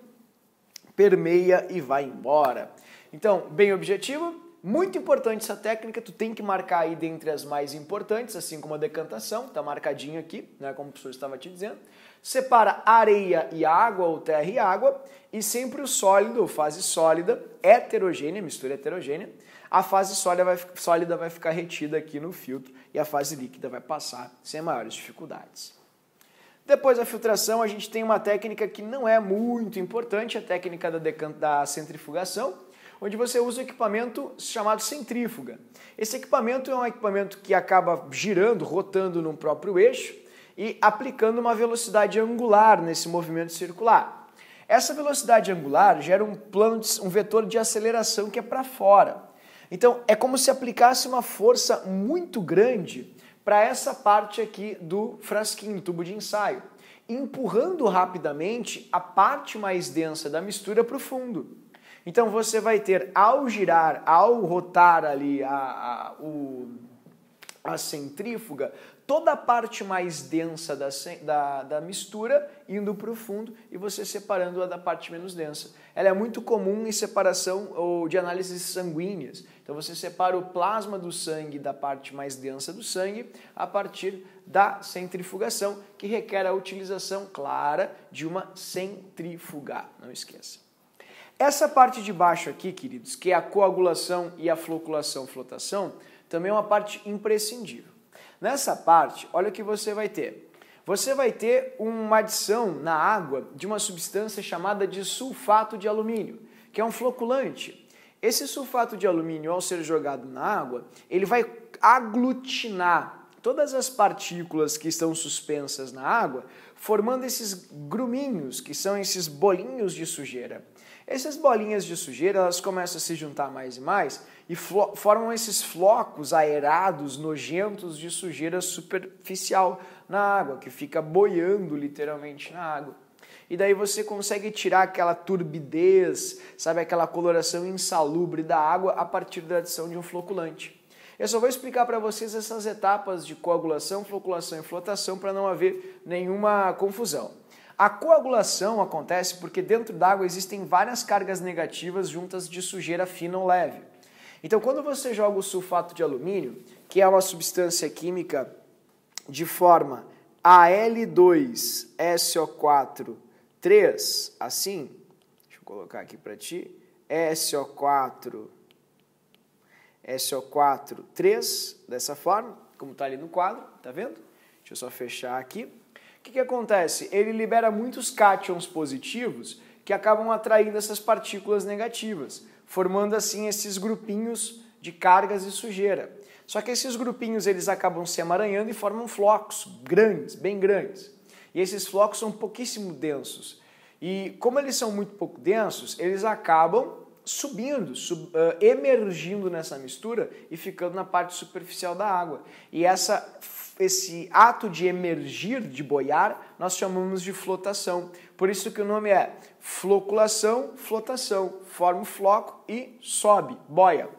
permeia e vai embora. Então, bem objetivo, muito importante essa técnica, tu tem que marcar aí dentre as mais importantes, assim como a decantação, tá marcadinho aqui, né, como o professor estava te dizendo. Separa areia e água, ou terra e água, e sempre o sólido, fase sólida, heterogênea, mistura heterogênea, a fase sólida vai, sólida vai ficar retida aqui no filtro e a fase líquida vai passar sem maiores dificuldades. Depois da filtração, a gente tem uma técnica que não é muito importante, a técnica da, da centrifugação, onde você usa um equipamento chamado centrífuga. Esse equipamento é um equipamento que acaba girando, rotando num próprio eixo e aplicando uma velocidade angular nesse movimento circular. Essa velocidade angular gera um plano, de, um vetor de aceleração que é para fora. Então é como se aplicasse uma força muito grande para essa parte aqui do frasquinho, do tubo de ensaio, empurrando rapidamente a parte mais densa da mistura para o fundo. Então você vai ter, ao girar, ao rotar ali a, a, o, a centrífuga, toda a parte mais densa da, da, da mistura indo para o fundo e você separando-a da parte menos densa. Ela é muito comum em separação ou de análises sanguíneas. Então você separa o plasma do sangue da parte mais densa do sangue a partir da centrifugação, que requer a utilização clara de uma centrifugar. Não esqueça. Essa parte de baixo aqui, queridos, que é a coagulação e a floculação, flotação, também é uma parte imprescindível. Nessa parte, olha o que você vai ter. Você vai ter uma adição na água de uma substância chamada de sulfato de alumínio, que é um floculante. Esse sulfato de alumínio, ao ser jogado na água, ele vai aglutinar todas as partículas que estão suspensas na água, formando esses gruminhos, que são esses bolinhos de sujeira. Essas bolinhas de sujeira elas começam a se juntar mais e mais e formam esses flocos aerados, nojentos de sujeira superficial na água, que fica boiando literalmente na água. E daí você consegue tirar aquela turbidez, sabe, aquela coloração insalubre da água a partir da adição de um floculante. Eu só vou explicar para vocês essas etapas de coagulação, floculação e flotação para não haver nenhuma confusão. A coagulação acontece porque dentro d'água existem várias cargas negativas juntas de sujeira fina ou leve. Então, quando você joga o sulfato de alumínio, que é uma substância química de forma Al2SO4 assim, deixa eu colocar aqui para ti, SO4, SO4 dessa forma, como está ali no quadro, tá vendo? Deixa eu só fechar aqui que, que acontece? Ele libera muitos cátions positivos que acabam atraindo essas partículas negativas, formando assim esses grupinhos de cargas e sujeira. Só que esses grupinhos eles acabam se amaranhando e formam flocos grandes, bem grandes. E esses flocos são pouquíssimo densos. E como eles são muito pouco densos, eles acabam subindo, sub, uh, emergindo nessa mistura e ficando na parte superficial da água. E essa esse ato de emergir, de boiar, nós chamamos de flotação. Por isso que o nome é floculação, flotação. Forma o floco e sobe, boia.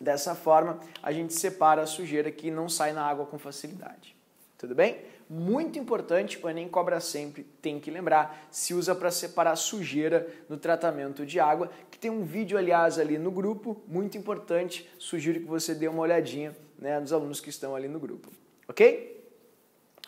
Dessa forma, a gente separa a sujeira que não sai na água com facilidade. Tudo bem? Muito importante, o Enem cobra sempre, tem que lembrar, se usa para separar sujeira no tratamento de água, que tem um vídeo, aliás, ali no grupo, muito importante, sugiro que você dê uma olhadinha né, dos alunos que estão ali no grupo ok?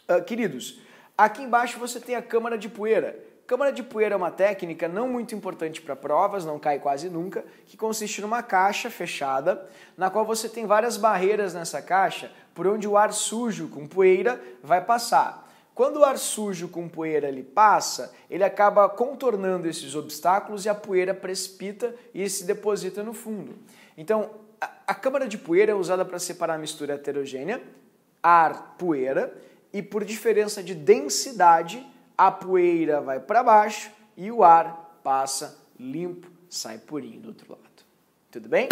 Uh, queridos, aqui embaixo você tem a câmara de poeira. Câmara de poeira é uma técnica não muito importante para provas, não cai quase nunca, que consiste numa caixa fechada, na qual você tem várias barreiras nessa caixa por onde o ar sujo com poeira vai passar. Quando o ar sujo com poeira ele passa, ele acaba contornando esses obstáculos e a poeira precipita e se deposita no fundo. Então, a, a câmara de poeira é usada para separar a mistura heterogênea ar, poeira, e por diferença de densidade, a poeira vai para baixo e o ar passa limpo, sai purinho do outro lado. Tudo bem?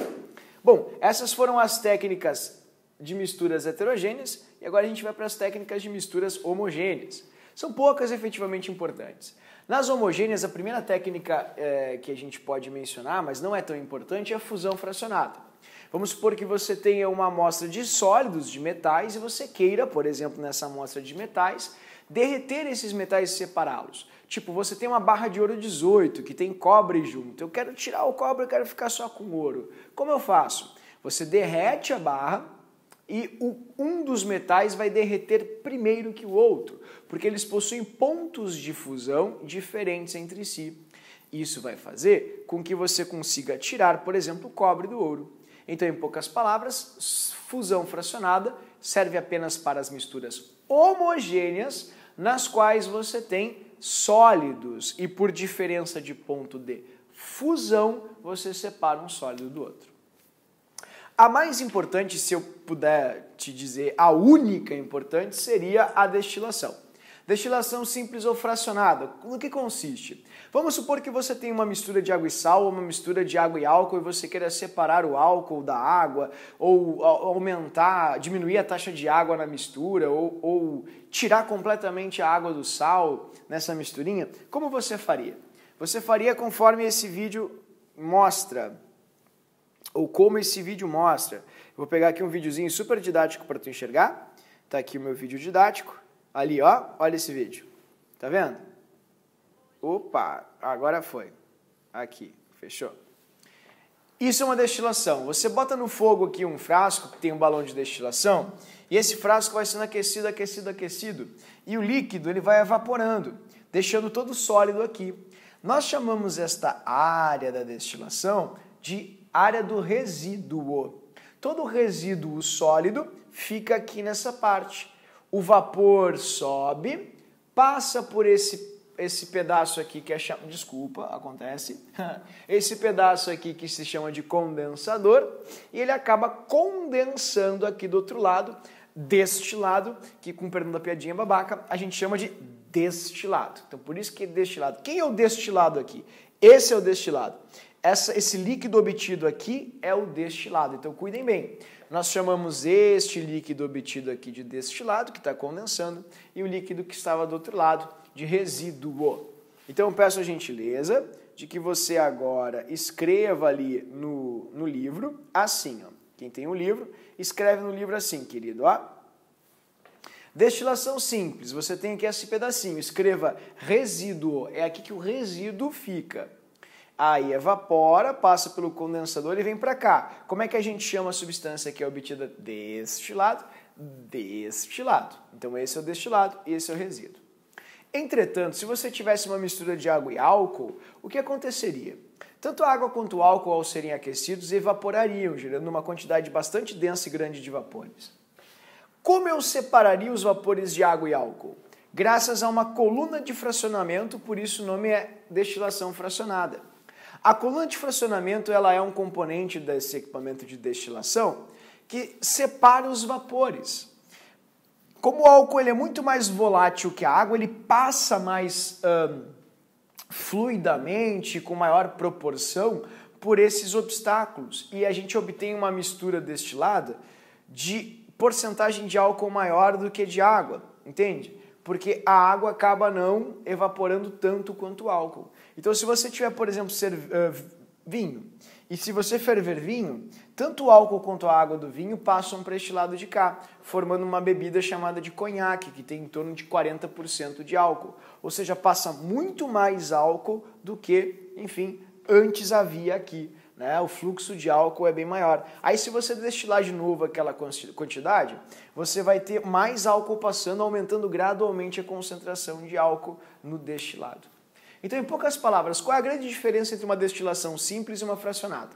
Bom, essas foram as técnicas de misturas heterogêneas e agora a gente vai para as técnicas de misturas homogêneas. São poucas efetivamente importantes. Nas homogêneas, a primeira técnica é, que a gente pode mencionar, mas não é tão importante, é a fusão fracionada. Vamos supor que você tenha uma amostra de sólidos, de metais, e você queira, por exemplo, nessa amostra de metais, derreter esses metais e separá-los. Tipo, você tem uma barra de ouro 18 que tem cobre junto. Eu quero tirar o cobre, eu quero ficar só com ouro. Como eu faço? Você derrete a barra e um dos metais vai derreter primeiro que o outro, porque eles possuem pontos de fusão diferentes entre si. Isso vai fazer com que você consiga tirar, por exemplo, o cobre do ouro. Então, em poucas palavras, fusão fracionada serve apenas para as misturas homogêneas, nas quais você tem sólidos e por diferença de ponto de fusão, você separa um sólido do outro. A mais importante, se eu puder te dizer, a única importante seria a destilação. Destilação simples ou fracionada. No que consiste? Vamos supor que você tem uma mistura de água e sal, ou uma mistura de água e álcool, e você queira separar o álcool da água, ou aumentar, diminuir a taxa de água na mistura, ou, ou tirar completamente a água do sal nessa misturinha. Como você faria? Você faria conforme esse vídeo mostra, ou como esse vídeo mostra. vou pegar aqui um videozinho super didático para tu enxergar. Tá aqui o meu vídeo didático. Ali, ó, olha esse vídeo. Tá vendo? Opa, agora foi. Aqui, fechou. Isso é uma destilação. Você bota no fogo aqui um frasco que tem um balão de destilação e esse frasco vai sendo aquecido, aquecido, aquecido e o líquido ele vai evaporando, deixando todo sólido aqui. Nós chamamos esta área da destilação de área do resíduo. Todo resíduo sólido fica aqui nessa parte. O vapor sobe, passa por esse esse pedaço aqui que é Desculpa, acontece. <laughs> Esse pedaço aqui que se chama de condensador, e ele acaba condensando aqui do outro lado, deste lado que com perdão da piadinha babaca, a gente chama de destilado. Então por isso que é destilado. Quem é o destilado aqui? Esse é o destilado. Essa, esse líquido obtido aqui é o destilado. Então cuidem bem. Nós chamamos este líquido obtido aqui de destilado, que está condensando, e o líquido que estava do outro lado de resíduo. Então eu peço a gentileza de que você agora escreva ali no, no livro, assim, ó. Quem tem o um livro, escreve no livro assim, querido, ó. Destilação simples, você tem aqui esse pedacinho, escreva resíduo, é aqui que o resíduo fica. Aí evapora, passa pelo condensador e vem para cá. Como é que a gente chama a substância que é obtida deste lado? Destilado. Então esse é o destilado e esse é o resíduo. Entretanto, se você tivesse uma mistura de água e álcool, o que aconteceria? Tanto a água quanto o álcool, ao serem aquecidos, evaporariam, gerando uma quantidade bastante densa e grande de vapores. Como eu separaria os vapores de água e álcool? Graças a uma coluna de fracionamento, por isso o nome é destilação fracionada. A coluna de fracionamento ela é um componente desse equipamento de destilação que separa os vapores. Como o álcool ele é muito mais volátil que a água, ele passa mais fluidamente, com maior proporção, por esses obstáculos. E a gente obtém uma mistura destilada de porcentagem de álcool maior do que de água, entende? Porque a água acaba não evaporando tanto quanto o álcool. Então, se você tiver, por exemplo, ser, uh, vinho e se você ferver vinho, tanto o álcool quanto a água do vinho passam para este lado de cá, formando uma bebida chamada de conhaque, que tem em torno de 40% de álcool. Ou seja, passa muito mais álcool do que, enfim, antes havia aqui. Né? O fluxo de álcool é bem maior. Aí, se você destilar de novo aquela quantidade, você vai ter mais álcool passando, aumentando gradualmente a concentração de álcool no destilado. Então, em poucas palavras, qual é a grande diferença entre uma destilação simples e uma fracionada?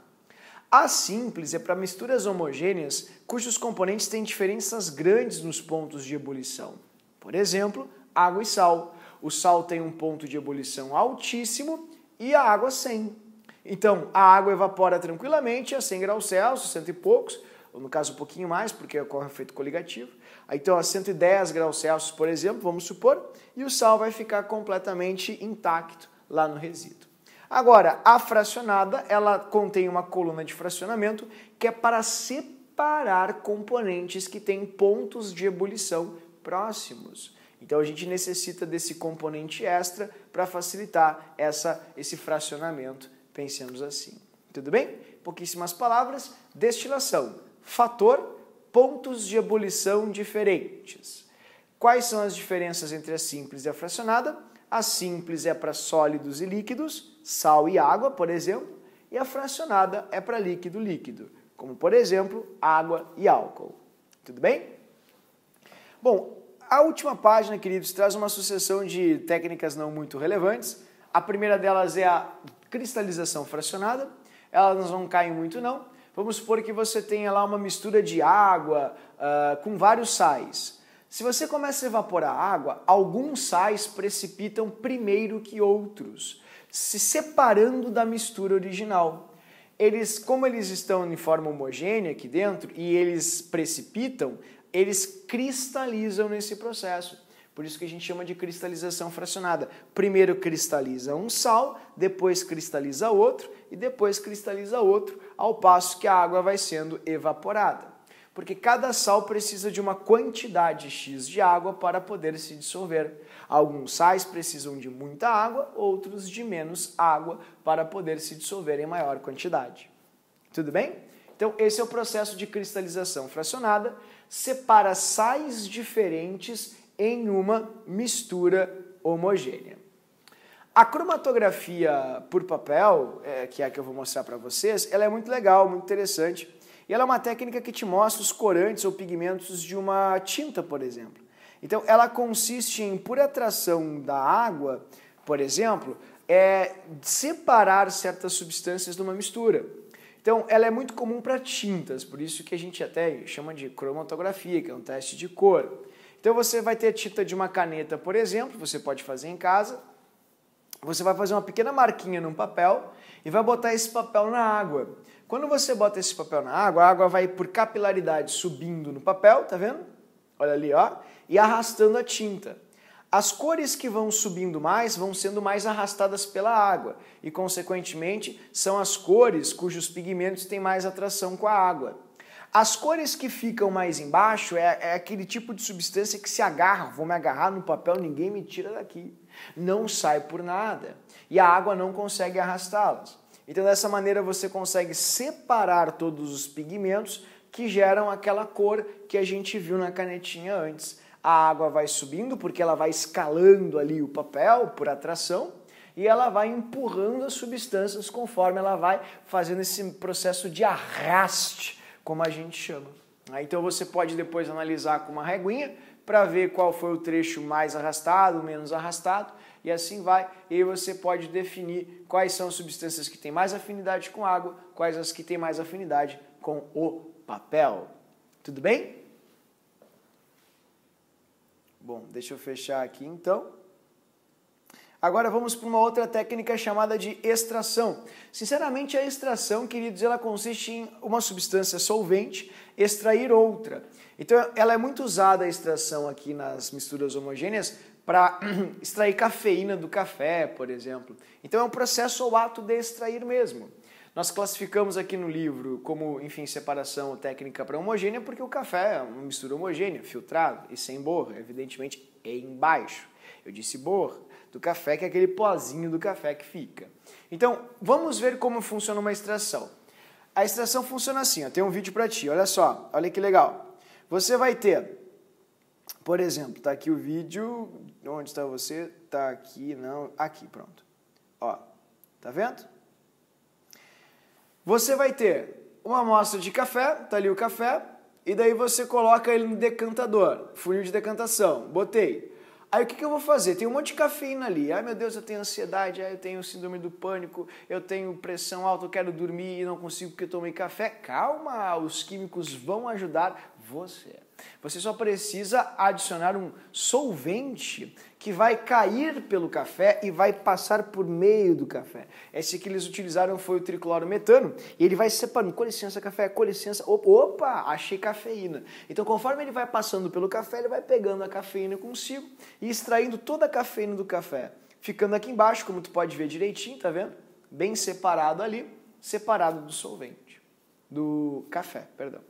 A simples é para misturas homogêneas cujos componentes têm diferenças grandes nos pontos de ebulição. Por exemplo, água e sal. O sal tem um ponto de ebulição altíssimo e a água 100. Então, a água evapora tranquilamente a 100 graus Celsius, cento e poucos, ou no caso um pouquinho mais, porque ocorre um efeito coligativo então a 110 graus Celsius, por exemplo, vamos supor, e o sal vai ficar completamente intacto lá no resíduo. Agora, a fracionada, ela contém uma coluna de fracionamento que é para separar componentes que têm pontos de ebulição próximos. Então a gente necessita desse componente extra para facilitar essa, esse fracionamento, pensemos assim. Tudo bem? Pouquíssimas palavras, destilação, fator pontos de ebulição diferentes. Quais são as diferenças entre a simples e a fracionada? A simples é para sólidos e líquidos, sal e água, por exemplo, e a fracionada é para líquido líquido, como por exemplo, água e álcool. Tudo bem? Bom, a última página, queridos, traz uma sucessão de técnicas não muito relevantes. A primeira delas é a cristalização fracionada. Elas não caem muito não, Vamos supor que você tenha lá uma mistura de água uh, com vários sais. Se você começa a evaporar água, alguns sais precipitam primeiro que outros, se separando da mistura original. Eles, como eles estão em forma homogênea aqui dentro e eles precipitam, eles cristalizam nesse processo. Por isso que a gente chama de cristalização fracionada. Primeiro cristaliza um sal, depois cristaliza outro e depois cristaliza outro ao passo que a água vai sendo evaporada. Porque cada sal precisa de uma quantidade X de água para poder se dissolver. Alguns sais precisam de muita água, outros de menos água para poder se dissolver em maior quantidade. Tudo bem? Então, esse é o processo de cristalização fracionada. Separa sais diferentes em uma mistura homogênea. A cromatografia por papel, é, que é a que eu vou mostrar para vocês, ela é muito legal, muito interessante. E ela é uma técnica que te mostra os corantes ou pigmentos de uma tinta, por exemplo. Então, ela consiste em, por atração da água, por exemplo, é separar certas substâncias de uma mistura. Então, ela é muito comum para tintas, por isso que a gente até chama de cromatografia, que é um teste de cor. Então, você vai ter a tinta de uma caneta, por exemplo, você pode fazer em casa, você vai fazer uma pequena marquinha num papel e vai botar esse papel na água. Quando você bota esse papel na água, a água vai por capilaridade subindo no papel, tá vendo? Olha ali, ó, e arrastando a tinta. As cores que vão subindo mais vão sendo mais arrastadas pela água e, consequentemente, são as cores cujos pigmentos têm mais atração com a água. As cores que ficam mais embaixo é, é aquele tipo de substância que se agarra, vou me agarrar no papel, ninguém me tira daqui não sai por nada e a água não consegue arrastá-las. Então, dessa maneira, você consegue separar todos os pigmentos que geram aquela cor que a gente viu na canetinha antes. A água vai subindo porque ela vai escalando ali o papel por atração e ela vai empurrando as substâncias conforme ela vai fazendo esse processo de arraste, como a gente chama. Então você pode depois analisar com uma reguinha para ver qual foi o trecho mais arrastado, menos arrastado, e assim vai. E aí você pode definir quais são as substâncias que têm mais afinidade com água, quais as que têm mais afinidade com o papel. Tudo bem? Bom, deixa eu fechar aqui então. Agora vamos para uma outra técnica chamada de extração. Sinceramente, a extração, queridos, ela consiste em uma substância solvente extrair outra. Então, ela é muito usada a extração aqui nas misturas homogêneas para <clears throat> extrair cafeína do café, por exemplo. Então, é um processo ou ato de extrair mesmo. Nós classificamos aqui no livro como, enfim, separação técnica para homogênea, porque o café é uma mistura homogênea, filtrado e sem borra, evidentemente é embaixo. Eu disse borra do café, que é aquele pozinho do café que fica. Então, vamos ver como funciona uma extração. A extração funciona assim, ó, tem um vídeo para ti, olha só, olha que legal. Você vai ter, por exemplo, está aqui o vídeo, onde está você? Está aqui, não, aqui, pronto. Ó, tá vendo? Você vai ter uma amostra de café, tá ali o café, e daí você coloca ele no decantador, funil de decantação, botei. Aí o que, que eu vou fazer? Tem um monte de cafeína ali. Ai meu Deus, eu tenho ansiedade, ai, eu tenho síndrome do pânico, eu tenho pressão alta, eu quero dormir e não consigo porque eu tomei café. Calma, os químicos vão ajudar você. Você só precisa adicionar um solvente que vai cair pelo café e vai passar por meio do café. Esse que eles utilizaram foi o triclorometano e ele vai separando. Com licença, café, com licença. Opa, achei cafeína. Então, conforme ele vai passando pelo café, ele vai pegando a cafeína consigo e extraindo toda a cafeína do café. Ficando aqui embaixo, como tu pode ver direitinho, tá vendo? Bem separado ali, separado do solvente, do café, perdão.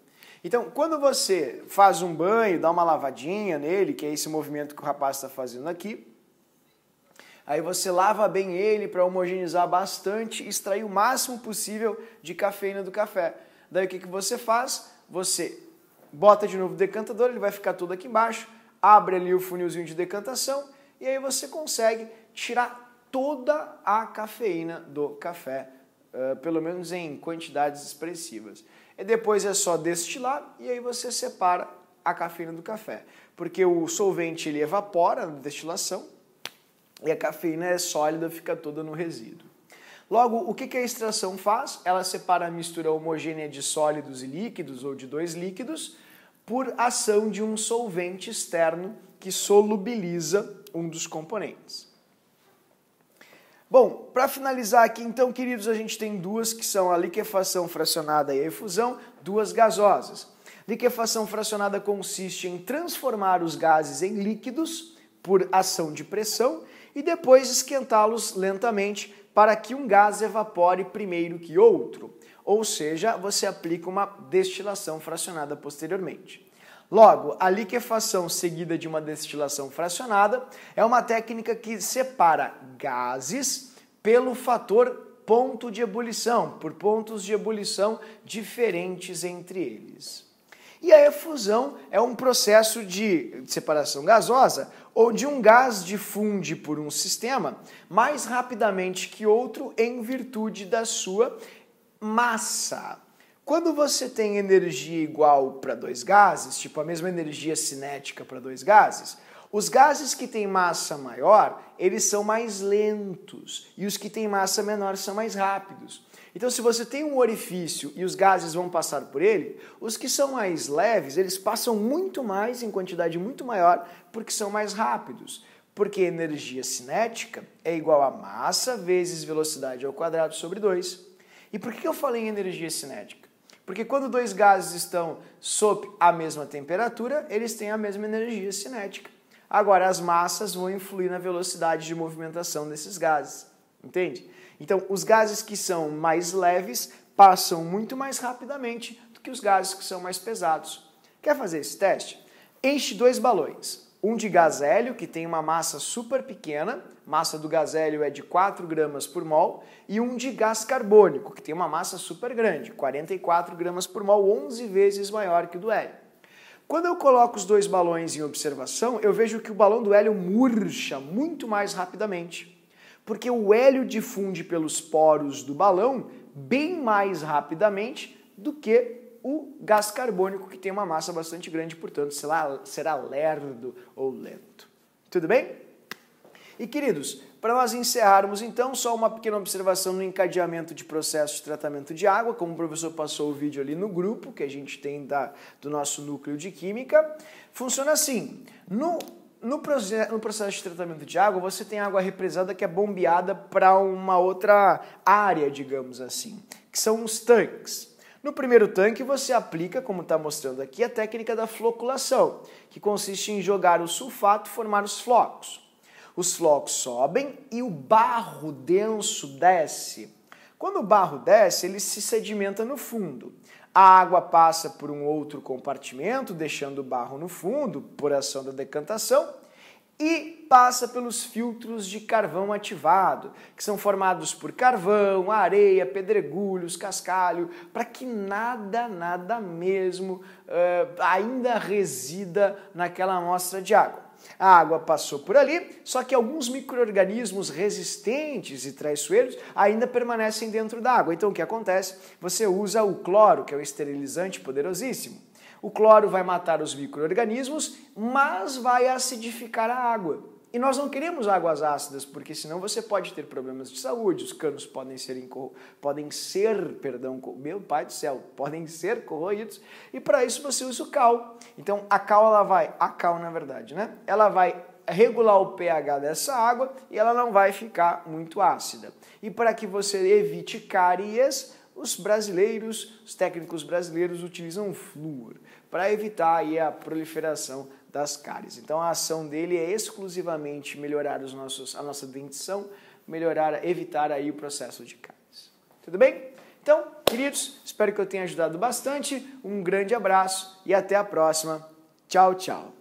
Então, quando você faz um banho, dá uma lavadinha nele, que é esse movimento que o rapaz está fazendo aqui, aí você lava bem ele para homogeneizar bastante, extrair o máximo possível de cafeína do café. Daí o que, que você faz? Você bota de novo o decantador, ele vai ficar todo aqui embaixo, abre ali o funilzinho de decantação e aí você consegue tirar toda a cafeína do café, pelo menos em quantidades expressivas. E depois é só destilar e aí você separa a cafeína do café, porque o solvente ele evapora na destilação e a cafeína é sólida, fica toda no resíduo. Logo, o que a extração faz? Ela separa a mistura homogênea de sólidos e líquidos ou de dois líquidos por ação de um solvente externo que solubiliza um dos componentes. Bom, para finalizar aqui, então, queridos, a gente tem duas que são a liquefação fracionada e a efusão, duas gasosas. Liquefação fracionada consiste em transformar os gases em líquidos por ação de pressão e depois esquentá-los lentamente para que um gás evapore primeiro que outro, ou seja, você aplica uma destilação fracionada posteriormente. Logo, a liquefação seguida de uma destilação fracionada é uma técnica que separa gases pelo fator ponto de ebulição, por pontos de ebulição diferentes entre eles. E a efusão é um processo de separação gasosa, onde um gás difunde por um sistema mais rapidamente que outro em virtude da sua massa. Quando você tem energia igual para dois gases, tipo a mesma energia cinética para dois gases, os gases que têm massa maior, eles são mais lentos e os que têm massa menor são mais rápidos. Então, se você tem um orifício e os gases vão passar por ele, os que são mais leves, eles passam muito mais em quantidade muito maior porque são mais rápidos. Porque energia cinética é igual a massa vezes velocidade ao quadrado sobre 2. E por que eu falei em energia cinética? Porque quando dois gases estão sob a mesma temperatura, eles têm a mesma energia cinética. Agora, as massas vão influir na velocidade de movimentação desses gases, entende? Então, os gases que são mais leves passam muito mais rapidamente do que os gases que são mais pesados. Quer fazer esse teste? Enche dois balões um de gazélio, que tem uma massa super pequena, massa do gazélio é de 4 gramas por mol, e um de gás carbônico, que tem uma massa super grande, 44 gramas por mol, 11 vezes maior que o do hélio. Quando eu coloco os dois balões em observação, eu vejo que o balão do hélio murcha muito mais rapidamente, porque o hélio difunde pelos poros do balão bem mais rapidamente do que o gás carbônico, que tem uma massa bastante grande, portanto será, será lerdo ou lento. Tudo bem? E queridos, para nós encerrarmos então, só uma pequena observação no encadeamento de processo de tratamento de água, como o professor passou o vídeo ali no grupo que a gente tem da, do nosso núcleo de química. Funciona assim: no no, processo de tratamento de água, você tem água represada que é bombeada para uma outra área, digamos assim, que são os tanques. No primeiro tanque, você aplica, como está mostrando aqui, a técnica da floculação, que consiste em jogar o sulfato e formar os flocos. Os flocos sobem e o barro denso desce. Quando o barro desce, ele se sedimenta no fundo. A água passa por um outro compartimento, deixando o barro no fundo, por ação da decantação, e passa pelos filtros de carvão ativado, que são formados por carvão, areia, pedregulhos, cascalho, para que nada, nada mesmo uh, ainda resida naquela amostra de água. A água passou por ali, só que alguns micro-organismos resistentes e traiçoeiros ainda permanecem dentro da água. Então o que acontece? Você usa o cloro, que é um esterilizante poderosíssimo o cloro vai matar os micro-organismos, mas vai acidificar a água. E nós não queremos águas ácidas, porque senão você pode ter problemas de saúde, os canos podem ser, podem ser perdão, meu pai do céu, podem ser corroídos, e para isso você usa o cal. Então a cal ela vai, a cal na verdade, né? Ela vai regular o pH dessa água e ela não vai ficar muito ácida. E para que você evite cáries, os brasileiros, os técnicos brasileiros utilizam flúor para evitar aí a proliferação das cáries. Então a ação dele é exclusivamente melhorar os nossos, a nossa dentição, melhorar, evitar aí o processo de cáries. Tudo bem? Então, queridos, espero que eu tenha ajudado bastante. Um grande abraço e até a próxima. Tchau, tchau.